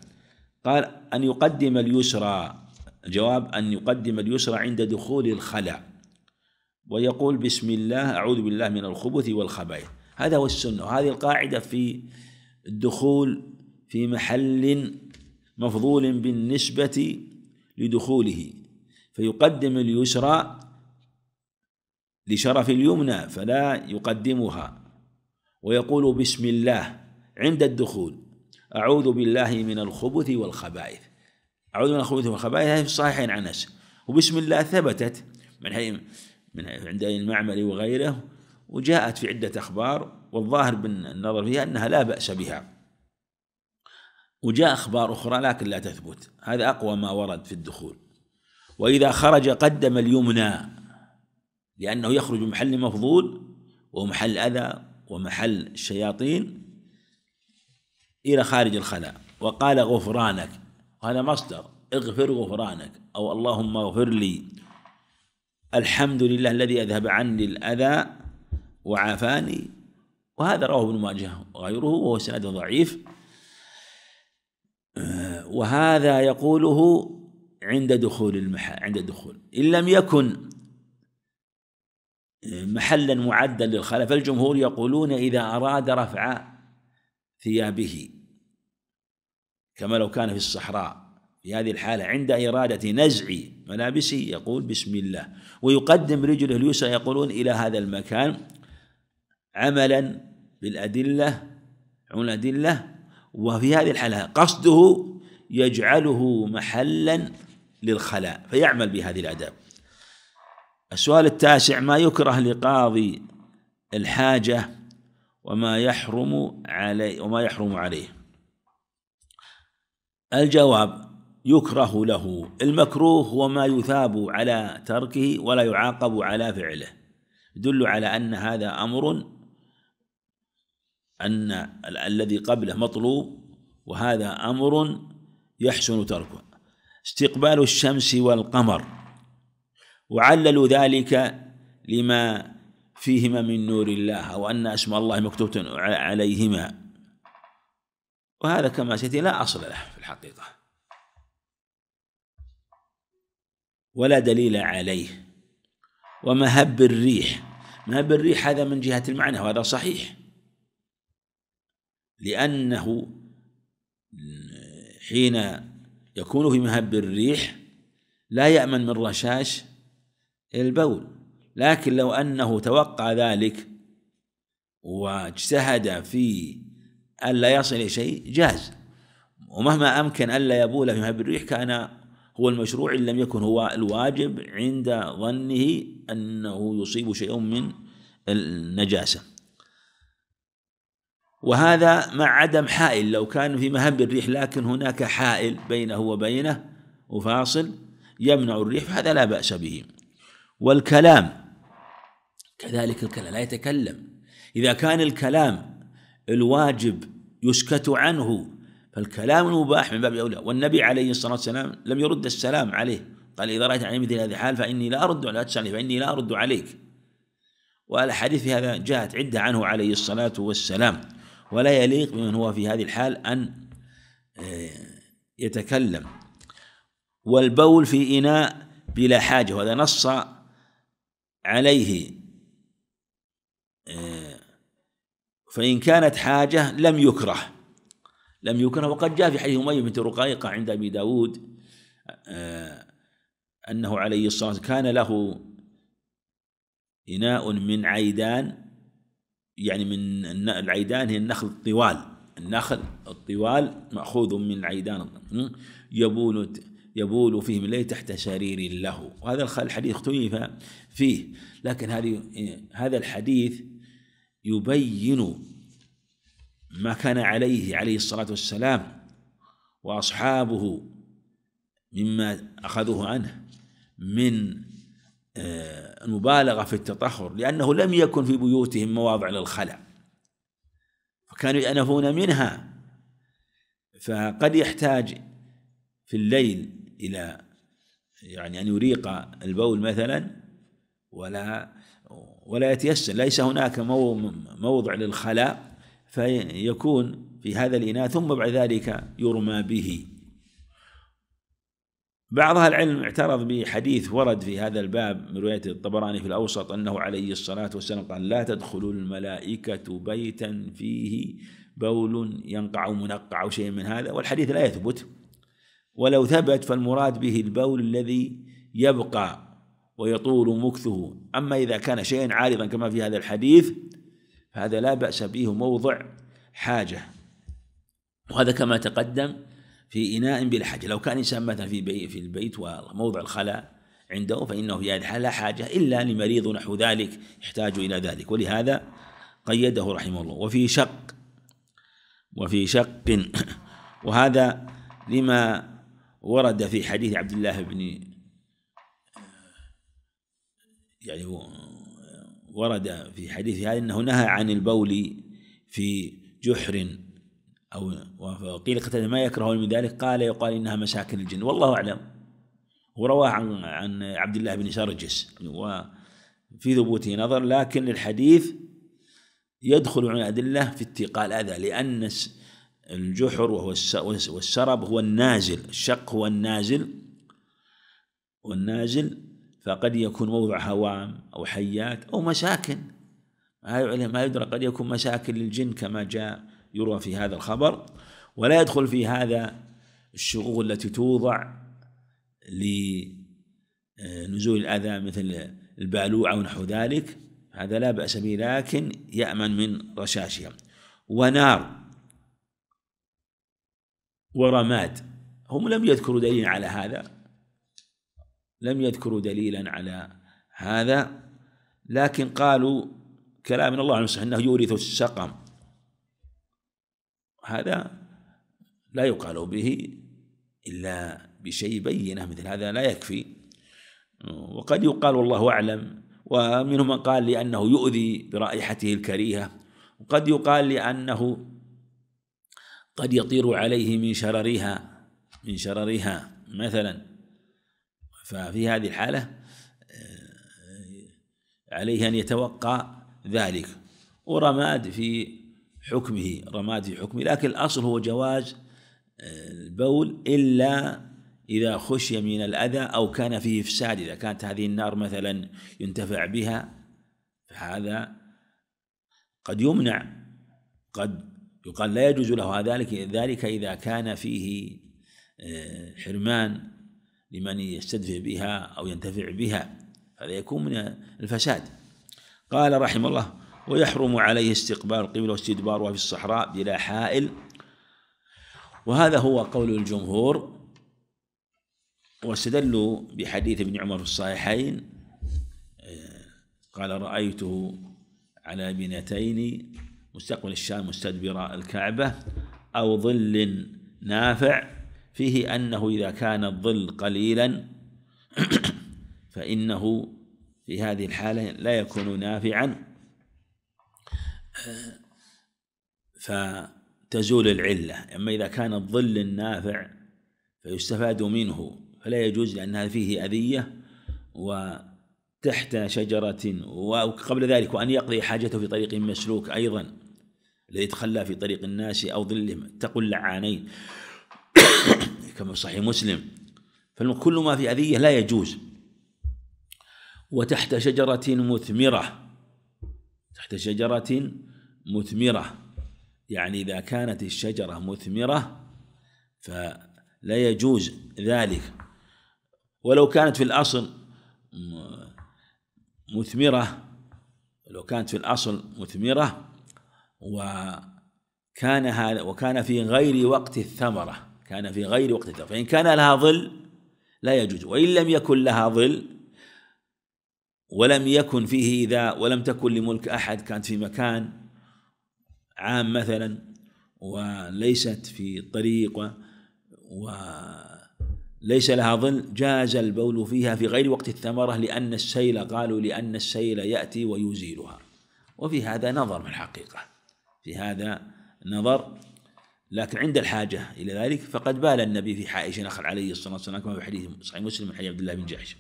Speaker 1: قال أن يقدم اليسرى الجواب أن يقدم اليسرى عند دخول الخلاء ويقول بسم الله أعوذ بالله من الخبث والخبائث هذا هو السنة وهذه القاعدة في الدخول في محل مفضول بالنسبة لدخوله فيقدم اليسرى لشرف اليمنى فلا يقدمها ويقول بسم الله عند الدخول أعوذ بالله من الخبث والخبائث أعوذ من الخبث والخبائث هذه في الصحيحين عن أنس وبسم الله ثبتت من من عند المعمري وغيره وجاءت في عدة أخبار والظاهر بالنظر فيها أنها لا بأس بها وجاء أخبار أخرى لكن لا تثبت هذا أقوى ما ورد في الدخول وإذا خرج قدم اليمنى لأنه يخرج من محل مفضول ومحل أذى ومحل الشياطين إلى خارج الخلاء وقال غفرانك هذا مصدر اغفر غفرانك أو اللهم اغفر لي الحمد لله الذي أذهب عني الأذى وعافاني وهذا رواه ابن ماجه وغيره وهو سند ضعيف وهذا يقوله عند دخول المح... عند الدخول إن لم يكن محلا معدا للخلف فالجمهور يقولون إذا أراد رفع ثيابه كما لو كان في الصحراء في هذه الحالة عند إرادة نزع ملابسه يقول بسم الله ويقدم رجله اليسرى يقولون إلى هذا المكان عملا بالأدلة عن الأدلة وفي هذه الحالة قصده يجعله محلا للخلاء فيعمل بهذه الآداب السؤال التاسع ما يكره لقاضي الحاجة وما يحرم عليه وما يحرم عليه الجواب يكره له المكروه هو ما يثاب على تركه ولا يعاقب على فعله يدل على أن هذا أمر أن الذي قبله مطلوب وهذا أمر يحسن تركه استقبال الشمس والقمر وعللوا ذلك لما فيهما من نور الله أو أن اسم الله مكتوبة عليهما وهذا كما سيأتي لا أصل له في الحقيقة ولا دليل عليه ومهب الريح مهب الريح هذا من جهة المعنى وهذا صحيح لأنه حين يكون في مهب الريح لا يأمن من رشاش البول لكن لو أنه توقع ذلك واجتهد في ألا يصل إلى شيء جاز ومهما أمكن ألا يبول في مهب الريح كان هو المشروع إن لم يكن هو الواجب عند ظنه أنه يصيب شيء من النجاسة وهذا مع عدم حائل لو كان في مهب الريح لكن هناك حائل بينه وبينه وفاصل يمنع الريح فهذا لا بأس به والكلام كذلك الكلام لا يتكلم إذا كان الكلام الواجب يسكت عنه فالكلام المباح من باب أولى والنبي عليه الصلاة والسلام لم يرد السلام عليه قال إذا رأيت علي مثل هذه الحال فإني لا أرد لا تسألني فإني لا أرد عليك والأحاديث في هذا جاءت عدة عنه عليه الصلاة والسلام ولا يليق بمن هو في هذه الحال أن آه، يتكلم والبول في إناء بلا حاجة وهذا نص عليه آه، فإن كانت حاجة لم يكره لم يكره وقد جاء في حديث أمية بنت رقيقة عند أبي داود آه، أنه عليه الصلاة والسلام كان له إناء من عيدان يعني من العيدان هي النخل الطوال النخل الطوال مأخوذ من عيدان يبول يبول فيه من ليل تحت شرير له وهذا الحديث اختلف فيه لكن هذه هذا الحديث يبين ما كان عليه عليه الصلاة والسلام وأصحابه مما أخذوه عنه من آه، المبالغة في التطهر لأنه لم يكن في بيوتهم مواضع للخلع فكانوا يأنفون منها فقد يحتاج في الليل إلى يعني أن يريق البول مثلا ولا ولا يتيسر ليس هناك موضع للخلاء فيكون في هذا الإناء ثم بعد ذلك يرمى به بعض أهل العلم اعترض بحديث ورد في هذا الباب من رواية الطبراني في الأوسط أنه عليه الصلاة والسلام قال لا تدخل الملائكة بيتا فيه بول ينقع منقع أو شيء من هذا والحديث لا يثبت ولو ثبت فالمراد به البول الذي يبقى ويطول مكثه أما إذا كان شيئا عارضا كما في هذا الحديث فهذا لا بأس به موضع حاجة وهذا كما تقدم في إناء بلا حاجة لو كان إنسان مثلا في بي في البيت وموضع الخلاء عنده فإنه في هذه لا حاجة إلا لمريض نحو ذلك يحتاج إلى ذلك ولهذا قيده رحمه الله وفي شق وفي شق وهذا لما ورد في حديث عبد الله بن يعني ورد في حديث هذا أنه نهى عن البول في جحر أو وقيل قتادة ما يكرهون من ذلك قال يقال إنها مشاكل الجن والله أعلم ورواه عن عن عبد الله بن شرجس وفي ثبوته نظر لكن الحديث يدخل عن الأدلة في اتقاء الأذى لأن الجحر وهو والسرب هو النازل الشق هو النازل والنازل فقد يكون موضع هوام أو حيات أو مساكن ما يعلم ما يدرى قد يكون مساكن للجن كما جاء يروى في هذا الخبر ولا يدخل في هذا الشقوق التي توضع لنزول الأذى مثل البالوعة ونحو ذلك هذا لا بأس به لكن يأمن من رشاشها ونار ورماد هم لم يذكروا دليلا على هذا لم يذكروا دليلا على هذا لكن قالوا كلام الله عن انه يورث السقم هذا لا يقال به إلا بشيء بينه مثل هذا لا يكفي وقد يقال والله أعلم ومنهم من قال لأنه يؤذي برائحته الكريهة وقد يقال لأنه قد يطير عليه من شررها من شررها مثلا ففي هذه الحالة آه، عليه أن يتوقع ذلك ورماد في حكمه رماد في حكمه لكن الأصل هو جواز آه، البول إلا إذا خشي من الأذى أو كان فيه إفساد إذا كانت هذه النار مثلا ينتفع بها فهذا قد يمنع قد يقال لا يجوز له ذلك ذلك إذا كان فيه آه، حرمان لمن يستدفع بها أو ينتفع بها هذا يكون من الفساد قال رحمه الله ويحرم عليه استقبال القبلة واستدبارها في الصحراء بلا حائل وهذا هو قول الجمهور واستدلوا بحديث ابن عمر في الصحيحين قال رأيته على بنتين مستقبل الشام مستدبر الكعبة أو ظل نافع فيه أنه إذا كان الظل قليلا فإنه في هذه الحالة لا يكون نافعا آه، فتزول العلة أما إذا كان الظل النافع فيستفاد منه فلا يجوز لأنها فيه أذية وتحت شجرة وقبل ذلك وأن يقضي حاجته في طريق مسلوك أيضا الذي يتخلى في طريق الناس أو ظلهم اتقوا اللعانين كما صحيح مسلم فكل ما في أذية لا يجوز وتحت شجرة مثمرة تحت شجرة مثمرة يعني إذا كانت الشجرة مثمرة فلا يجوز ذلك ولو كانت في الأصل مثمرة لو كانت في الأصل مثمرة وكان هذا وكان في غير وقت الثمرة كان في غير وقت الثمرة فإن كان لها ظل لا يجوز وإن لم يكن لها ظل ولم يكن فيه إذا ولم تكن لملك أحد كانت في مكان عام مثلا وليست في طريق وليس لها ظل جاز البول فيها في غير وقت الثمرة لأن السيل قالوا لأن السيل يأتي ويزيلها وفي هذا نظر من الحقيقة في هذا نظر لكن عند الحاجة إلى ذلك فقد بال النبي في حائش نخل عليه الصلاة والسلام كما في حديث صحيح مسلم من حديث عبد الله بن جحش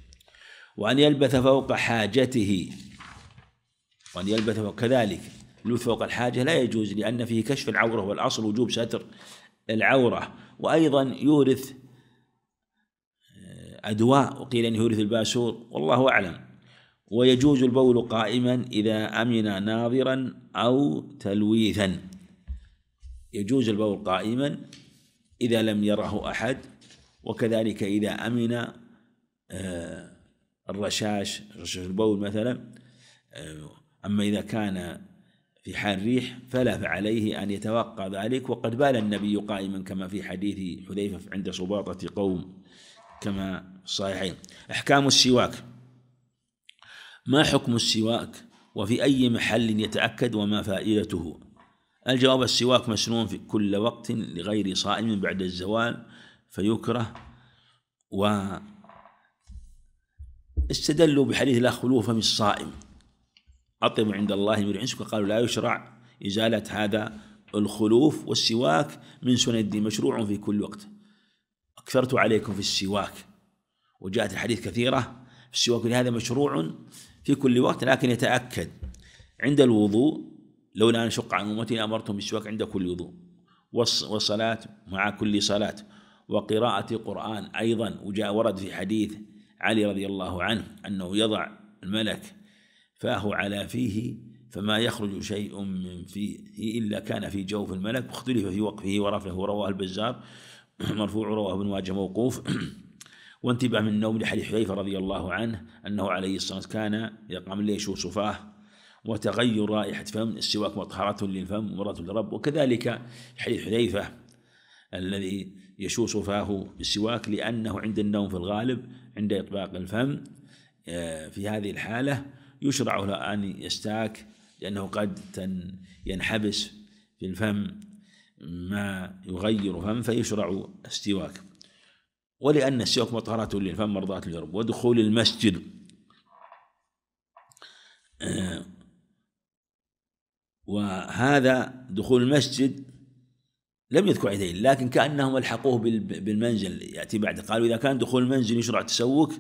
Speaker 1: وأن يلبث فوق حاجته وأن يلبث كذلك اللبث فوق الحاجة لا يجوز لأن فيه كشف العورة والأصل وجوب ستر العورة وأيضا يورث آه، أدواء وقيل أنه يورث الباسور والله أعلم ويجوز البول قائما إذا أمن ناظرا أو تلويثا يجوز البول قائما إذا لم يره أحد وكذلك إذا أمن آه الرشاش رشاش البول مثلا آه، أما إذا كان في حال ريح فلا فعليه أن يتوقع ذلك وقد بال النبي قائما كما في حديث حذيفة عند سباطة قوم كما صحيحين أحكام السواك ما حكم السواك وفي أي محل يتأكد وما فائدته الجواب السواك مسنون في كل وقت لغير صائم بعد الزوال فيكره و استدلوا بحديث لا خلوف من الصائم أطيب عند الله من ريح قالوا لا يشرع إزالة هذا الخلوف والسواك من سنن الدين مشروع في كل وقت أكثرت عليكم في السواك وجاءت الحديث كثيرة في السواك هذا مشروع في كل وقت لكن يتأكد عند الوضوء لولا أن شق عن أمتي أمرتم بالسواك عند كل وضوء والصلاة مع كل صلاة وقراءة قرآن أيضا وجاء ورد في حديث علي رضي الله عنه أنه يضع الملك فاه على فيه فما يخرج شيء من فيه إلا كان في جوف الملك واختلف في وقفه ورفعه رواه البزار مرفوع رواه ابن ماجه موقوف وانتبه من النوم لحديث حذيفة رضي الله عنه أنه عليه الصلاة والسلام كان يقام الليل شو صفاه وتغير رائحة فم السواك مطهرة للفم مرة للرب وكذلك حديث حذيفة الذي يشوص فاه بالسواك لأنه عند النوم في الغالب عند إطباق الفم آه، في هذه الحالة يشرع له أن يستاك لأنه قد ينحبس في الفم ما يغير فم فيشرع استواك ولأن السواك مطهرة للفم مرضاة للرب ودخول المسجد آه، وهذا دخول المسجد لم يذكر عيدين لكن كأنهم ألحقوه بالمنزل يأتي بعد قالوا إذا كان دخول المنزل يشرع التسوك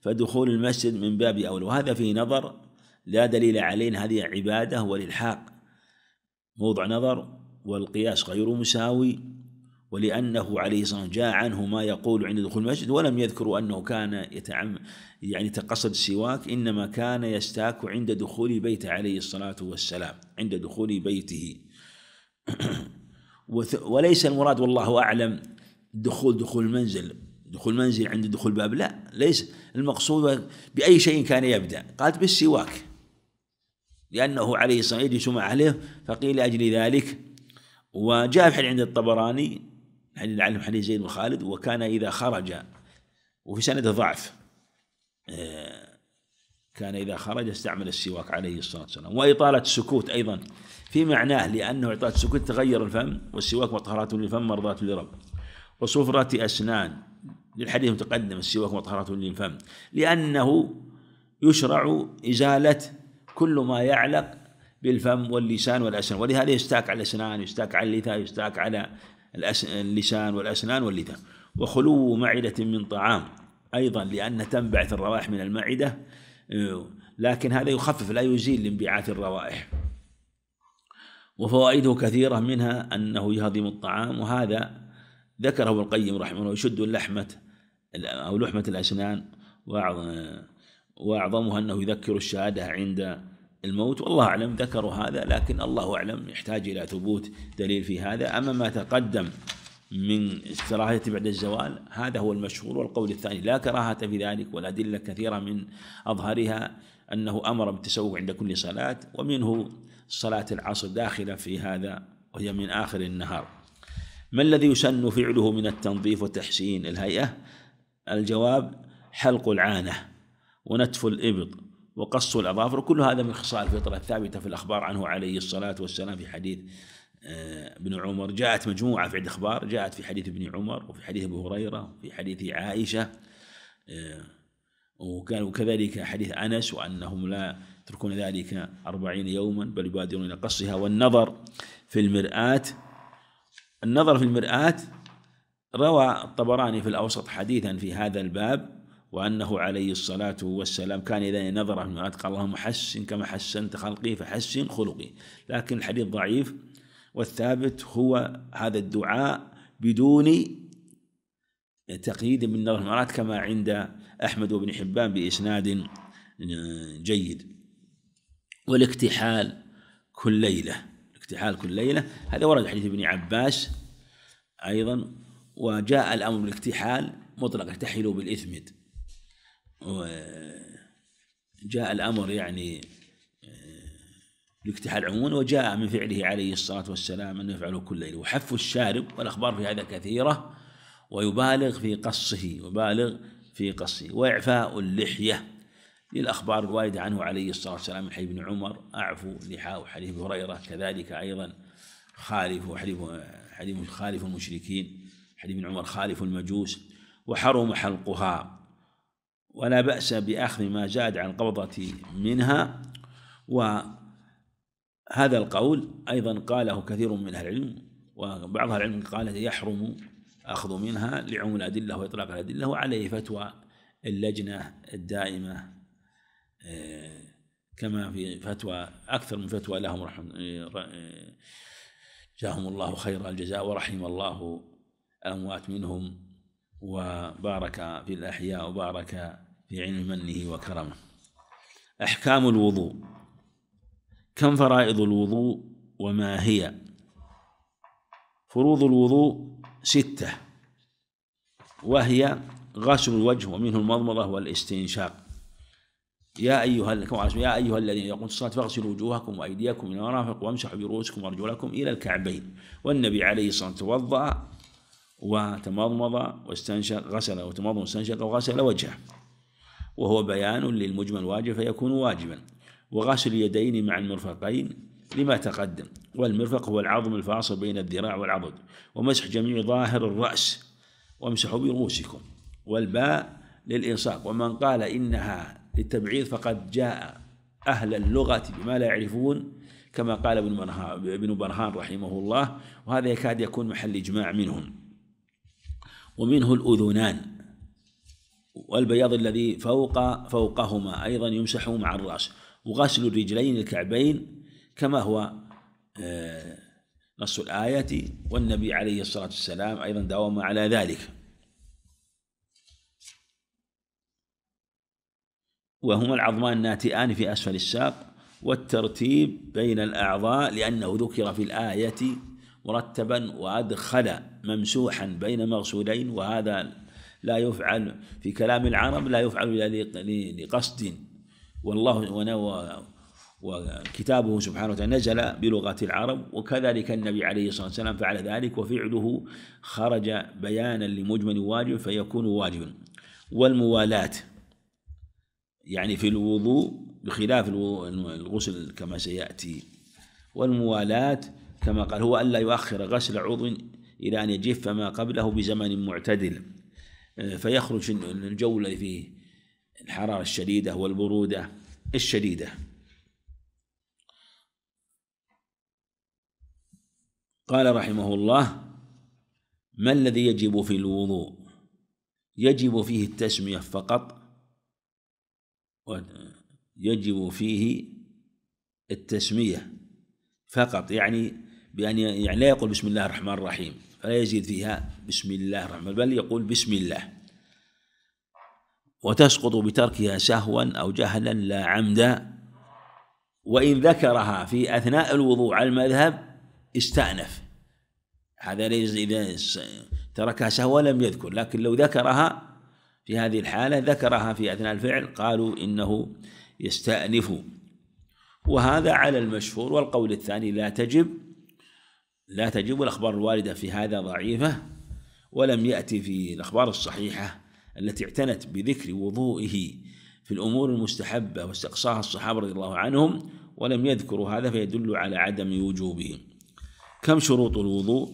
Speaker 1: فدخول المسجد من باب أولى وهذا فيه نظر لا دليل عليه هذه عبادة والإلحاق موضع نظر والقياس غير مساوي ولأنه عليه الصلاة والسلام جاء عنه ما يقول عند دخول المسجد ولم يذكر أنه كان يتعم يعني تقصد السواك إنما كان يستاك عند دخول بيته عليه الصلاة والسلام عند دخول بيته وليس المراد والله أعلم دخول دخول المنزل دخول منزل عند دخول باب لا ليس المقصود بأي شيء كان يبدأ قالت بالسواك لأنه عليه الصلاة يجلس مع أهله فقيل لأجل ذلك وجاء في عند الطبراني عند العلم حديث زيد بن خالد وكان إذا خرج وفي سنده ضعف آه، كان إذا خرج استعمل السواك عليه الصلاة والسلام وإطالة السكوت أيضا في معناه لأنه إطالة السكوت تغير الفم والسواك مطهرات للفم مرضاة لرب وصفرة أسنان للحديث المتقدم السواك مطهرات للفم لأنه يشرع إزالة كل ما يعلق بالفم واللسان والأسنان ولهذا يستاك على الأسنان يستاك على اللثة يستاك على اللسان والأسنان واللثة وخلو معدة من طعام أيضا لأن تنبعث الروائح من المعدة إيوه. لكن هذا يخفف لا يزيل انبعاث الروائح وفوائده كثيرة منها أنه يهضم الطعام وهذا ذكره ابن القيم رحمه الله يشد اللحمة أو لحمة الأسنان وأعظمها أنه يذكر الشهادة عند الموت والله أعلم ذكروا هذا لكن الله أعلم يحتاج إلى ثبوت دليل في هذا أما ما تقدم من كراهية بعد الزوال هذا هو المشهور والقول الثاني لا كراهة في ذلك والأدلة كثيرة من أظهرها أنه أمر بالتسوق عند كل صلاة ومنه صلاة العصر داخلة في هذا وهي من آخر النهار ما الذي يسن فعله من التنظيف وتحسين الهيئة الجواب حلق العانة ونتف الإبط وقص الأظافر كل هذا من خصال الفطرة الثابتة في الأخبار عنه عليه الصلاة والسلام في حديث آه، ابن عمر جاءت مجموعة في عدة أخبار جاءت في حديث ابن عمر وفي حديث أبو هريرة وفي حديث عائشة آه، وكان وكذلك حديث أنس وأنهم لا يتركون ذلك أربعين يوما بل يبادرون إلى قصها والنظر في المرآة النظر في المرآة روى الطبراني في الأوسط حديثا في هذا الباب وأنه عليه الصلاة والسلام كان إذا نظر في المرآة قال اللهم حسن كما حسنت خلقي فحسن خلقي لكن الحديث ضعيف والثابت هو هذا الدعاء بدون تقييد من المرات كما عند أحمد وابن حبان بإسناد جيد والاكتحال كل ليلة الاكتحال كل ليلة هذا ورد حديث ابن عباس أيضا وجاء الأمر بالاكتحال مطلق اكتحلوا بالإثمد جاء الأمر يعني لاقتحال عموما وجاء من فعله عليه الصلاة والسلام أن يفعله كل ليلة وحف الشارب والأخبار في هذا كثيرة ويبالغ في قصه يبالغ في قصه وإعفاء اللحية للأخبار الواردة عنه عليه الصلاة والسلام من حديث ابن عمر أعفوا لحاء حديث هريرة كذلك أيضا خالف حديث حديث خالف المشركين حديث ابن عمر خالف المجوس وحرم حلقها ولا بأس بأخذ ما زاد عن القبضة منها و هذا القول أيضا قاله كثير من أهل العلم وبعض أهل العلم قال يحرم أخذ منها لعموم الأدلة وإطلاق الأدلة وعليه فتوى اللجنة الدائمة آه، كما في فتوى أكثر من فتوى لهم رحم آه، جزاهم الله خير الجزاء ورحم الله الأموات منهم وبارك في الأحياء وبارك في علم منه وكرمه أحكام الوضوء كم فرائض الوضوء وما هي فروض الوضوء ستة وهي غسل الوجه ومنه المضمضة والاستنشاق يا أيها يا أيها الذين يقولون الصلاة فاغسلوا وجوهكم وأيديكم إلى المرافق وامسحوا برؤوسكم وأرجلكم إلى الكعبين والنبي عليه الصلاة والسلام توضأ وتمضمض واستنشق غسل وتمضمض واستنشق وغسل وجهه وهو بيان للمجمل واجب فيكون واجبا وغسل اليدين مع المرفقين لما تقدم والمرفق هو العظم الفاصل بين الذراع والعضد ومسح جميع ظاهر الرأس وامسحوا برؤوسكم والباء للإلصاق ومن قال إنها للتبعيض فقد جاء أهل اللغة بما لا يعرفون كما قال ابن برهان, ابن برهان رحمه الله وهذا يكاد يكون محل إجماع منهم ومنه الأذنان والبياض الذي فوق فوقهما أيضا يمسح مع الرأس وغسل الرجلين الكعبين كما هو نص آه، الآية والنبي عليه الصلاة والسلام أيضا داوم على ذلك وهما العظمان الناتئان في أسفل الساق والترتيب بين الأعضاء لأنه ذكر في الآية مرتبا وأدخل ممسوحا بين مغسولين وهذا لا يفعل في كلام العرب لا يفعل لقصد والله وكتابه سبحانه وتعالى نزل بلغة العرب وكذلك النبي عليه الصلاة والسلام فعل ذلك وفعله خرج بيانا لمجمل واجب فيكون واجب والموالاة يعني في الوضوء بخلاف الغسل كما سيأتي والموالاة كما قال هو ألا يؤخر غسل عضو إلى أن يجف ما قبله بزمن معتدل آه، فيخرج الجو الذي فيه الحرارة الشديدة والبرودة الشديدة قال رحمه الله ما الذي يجب في الوضوء يجب فيه التسمية فقط يجب فيه التسمية فقط يعني بأن يعني لا يقول بسم الله الرحمن الرحيم فلا يزيد فيها بسم الله الرحمن بل يقول بسم الله وتسقط بتركها سهوا أو جهلا لا عمدا وإن ذكرها في أثناء الوضوء على المذهب استأنف هذا ليس إذا تركها سهوا لم يذكر لكن لو ذكرها في هذه الحالة ذكرها في أثناء الفعل قالوا إنه يستأنف وهذا على المشهور والقول الثاني لا تجب لا تجب الأخبار الواردة في هذا ضعيفة ولم يأتي في الأخبار الصحيحة التي اعتنت بذكر وضوئه في الأمور المستحبة واستقصاها الصحابة رضي الله عنهم ولم يذكروا هذا فيدل على عدم وجوبه كم شروط الوضوء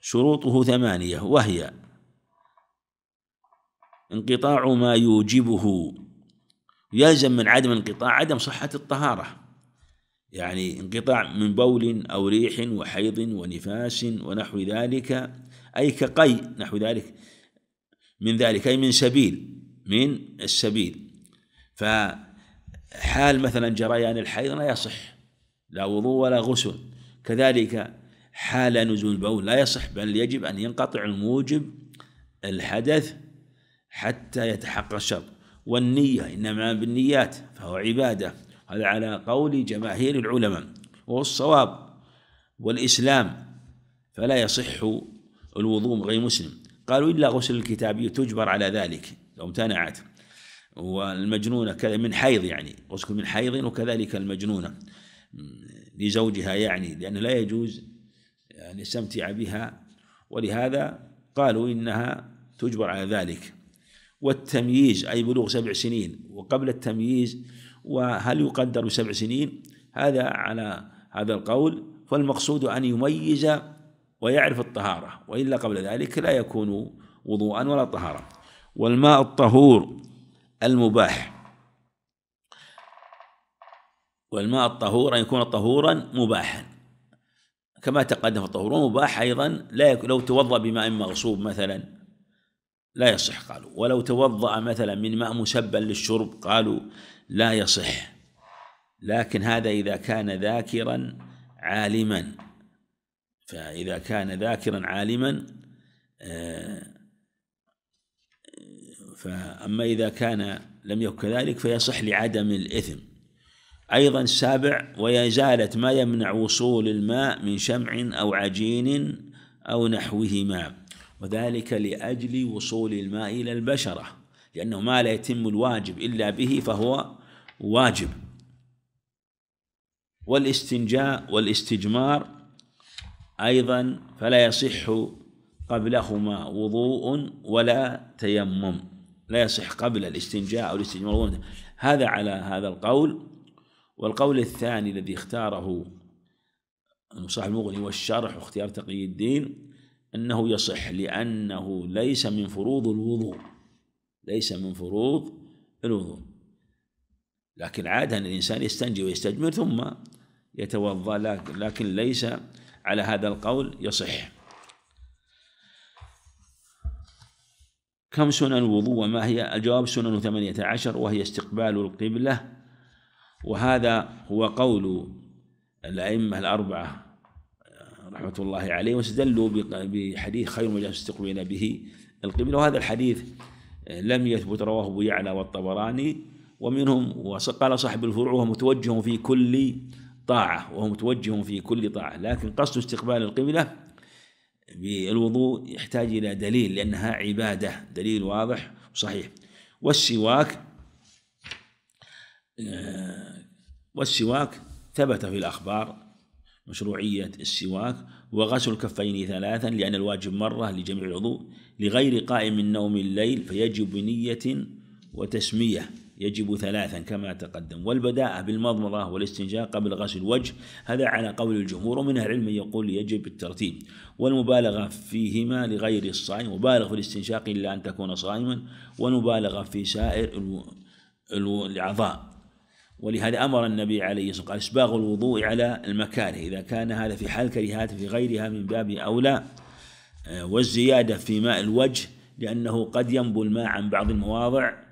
Speaker 1: شروطه ثمانية وهي انقطاع ما يوجبه يلزم من عدم انقطاع عدم صحة الطهارة يعني انقطاع من بول أو ريح وحيض ونفاس ونحو ذلك أي كقي نحو ذلك من ذلك أي من سبيل من السبيل فحال مثلا جريان الحيض لا يصح لا وضوء ولا غسل كذلك حال نزول البول لا يصح بل يجب أن ينقطع الموجب الحدث حتى يتحقق الشرط والنية إنما بالنيات فهو عبادة هذا على قول جماهير العلماء وهو الصواب والإسلام فلا يصح الوضوء غير مسلم قالوا إلا غسل الكتاب تجبر على ذلك لو امتنعت والمجنونة كذا من حيض يعني غسل من حيض وكذلك المجنونة لزوجها يعني لأنه لا يجوز أن يستمتع بها ولهذا قالوا إنها تجبر على ذلك والتمييز أي بلوغ سبع سنين وقبل التمييز وهل يقدر بسبع سنين هذا على هذا القول فالمقصود أن يميز ويعرف الطهارة وإلا قبل ذلك لا يكون وضوءا ولا طهارة والماء الطهور المباح والماء الطهور أن يكون طهورا مباحا كما تقدم الطهور مباح أيضا لا يكون لو توضأ بماء مغصوب مثلا لا يصح قالوا ولو توضأ مثلا من ماء مسبا للشرب قالوا لا يصح لكن هذا إذا كان ذاكرا عالما فإذا كان ذاكرا عالما آه، فأما إذا كان لم يكن كذلك فيصح لعدم الإثم أيضا السابع ويزالة ما يمنع وصول الماء من شمع أو عجين أو نحوهما وذلك لأجل وصول الماء إلى البشرة لأنه ما لا يتم الواجب إلا به فهو واجب والاستنجاء والاستجمار أيضا فلا يصح قبلهما وضوء ولا تيمم لا يصح قبل الاستنجاء أو الاستنجاء هذا على هذا القول والقول الثاني الذي اختاره صاحب المغني والشرح واختيار تقي الدين أنه يصح لأنه ليس من فروض الوضوء ليس من فروض الوضوء لكن عادة أن الإنسان يستنجي ويستجمر ثم يتوضأ لكن ليس على هذا القول يصح كم سنن الوضوء وما هي الجواب سنن ثمانية عشر وهي استقبال القبلة وهذا هو قول الأئمة الأربعة رحمة الله عليه واستدلوا بحديث خير ما يستقبل به القبلة وهذا الحديث لم يثبت رواه أبو يعلى والطبراني ومنهم وقال صاحب الفروع متوجه في كل طاعة وهو متوجه في كل طاعة لكن قصد استقبال القبلة بالوضوء يحتاج إلى دليل لأنها عبادة دليل واضح وصحيح والسواك آه، والسواك ثبت في الأخبار مشروعية السواك وغسل الكفين ثلاثا لأن الواجب مرة لجميع الوضوء لغير قائم من نوم الليل فيجب بنية وتسمية يجب ثلاثا كما تقدم والبداءة بالمضمضة والاستنجاء قبل غسل الوجه هذا على قول الجمهور ومن أهل العلم يقول يجب الترتيب والمبالغة فيهما لغير الصائم مبالغ في الاستنشاق إلا أن تكون صائما والمبالغة في سائر الأعضاء ولهذا أمر النبي عليه الصلاة والسلام قال إسباغ الوضوء على المكاره إذا كان هذا في حال كرهات في غيرها من باب أولى آه، والزيادة في ماء الوجه لأنه قد ينبو الماء عن بعض المواضع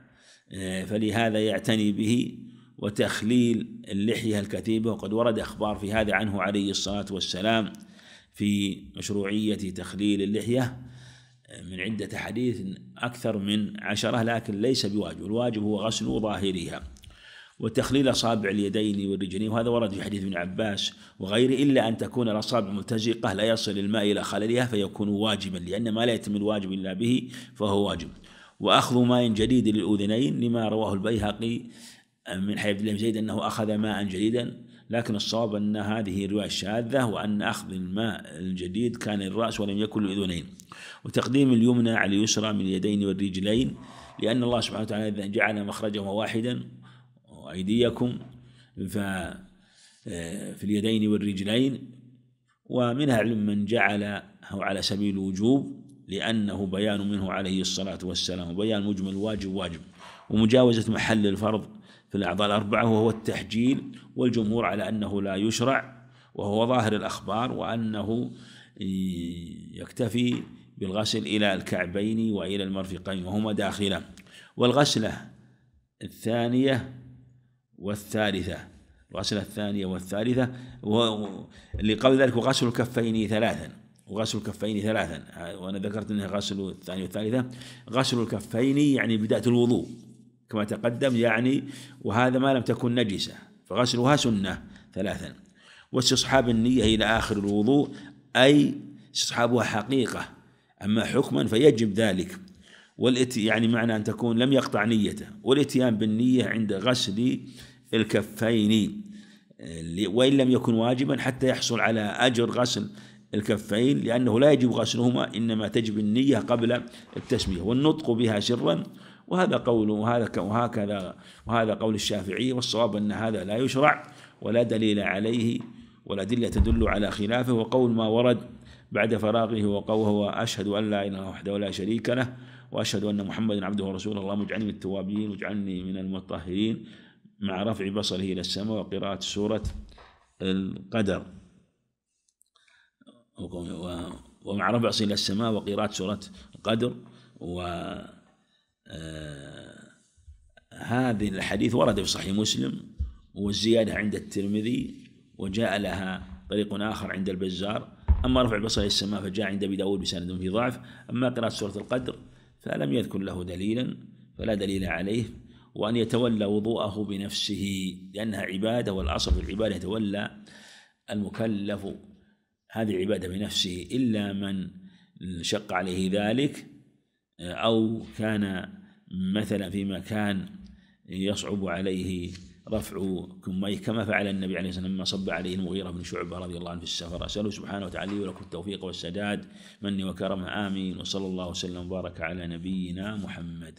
Speaker 1: آه، فلهذا يعتني به وتخليل اللحية الكثيبة وقد ورد أخبار في هذا عنه عليه الصلاة والسلام في مشروعية تخليل اللحية آه، من عدة حديث أكثر من عشرة لكن ليس بواجب الواجب هو غسل ظاهرها وتخليل أصابع اليدين والرجلين وهذا ورد في حديث ابن عباس وغيره إلا أن تكون الأصابع ملتزقة لا يصل الماء إلى خللها فيكون واجبا لأن ما لا يتم الواجب إلا به فهو واجب وأخذ ماء جديد للأذنين لما رواه البيهقي آه، من حيث بن زيد أنه أخذ ماء جديدا لكن الصواب أن هذه الرواية شاذة وأن أخذ الماء الجديد كان للرأس ولم يكن للأذنين وتقديم اليمنى على اليسرى من اليدين والرجلين لأن الله سبحانه وتعالى جعل مخرجهما واحدا وأيديكم ف آه، في اليدين والرجلين ومنها علم من جعله على سبيل الوجوب لأنه بيان منه عليه الصلاة والسلام وبيان مجمل واجب واجب ومجاوزة محل الفرض في الأعضاء الأربعة وهو التحجيل والجمهور على أنه لا يشرع وهو ظاهر الأخبار وأنه يكتفي بالغسل إلى الكعبين وإلى المرفقين وهما داخله والغسلة الثانية والثالثة الغسلة الثانية والثالثة لقول ذلك وغسل الكفين ثلاثا وغسل الكفين ثلاثا وأنا ذكرت أنه غسل الثاني والثالثة غسل الكفين يعني بداية الوضوء كما تقدم يعني وهذا ما لم تكن نجسة فغسلها سنة ثلاثا واستصحاب النية إلى آخر الوضوء أي استصحابها حقيقة أما حكما فيجب ذلك والاتي يعني معنى أن تكون لم يقطع نيته والاتيان بالنية عند غسل الكفين وإن لم يكن واجبا حتى يحصل على أجر غسل الكفين لأنه لا يجب غسلهما إنما تجب النية قبل التسمية والنطق بها سرا وهذا قول وهذا وهكذا وهذا قول الشافعي والصواب أن هذا لا يشرع ولا دليل عليه والأدلة تدل على خلافه وقول ما ورد بعد فراغه وقوه أشهد أن لا إله وحده لا شريك له وأشهد أن محمدا عبده ورسوله اللهم اجعلني من التوابين واجعلني من المطهرين مع رفع بصره إلى السماء وقراءة سورة القدر ومع رفع صلة السماء وقراءة سورة القدر و آه، هذه الحديث ورد في صحيح مسلم والزيادة عند الترمذي وجاء لها طريق آخر عند البزار أما رفع البصر إلى السماء فجاء عند أبي داود بسند في ضعف أما قراءة سورة القدر فلم يذكر له دليلا فلا دليل عليه وأن يتولى وضوءه بنفسه لأنها عبادة والأصل في العبادة يتولى المكلف هذه عبادة بنفسه إلا من شق عليه ذلك آه، أو كان مثلا في مكان يصعب عليه رفع كميه كما فعل النبي عليه الصلاه والسلام لما صب عليه المغيره بن شعبه رضي الله عنه في السفر اساله سبحانه وتعالى ولكم التوفيق والسداد مني وكرمه امين وصلى الله وسلم وبارك على نبينا محمد.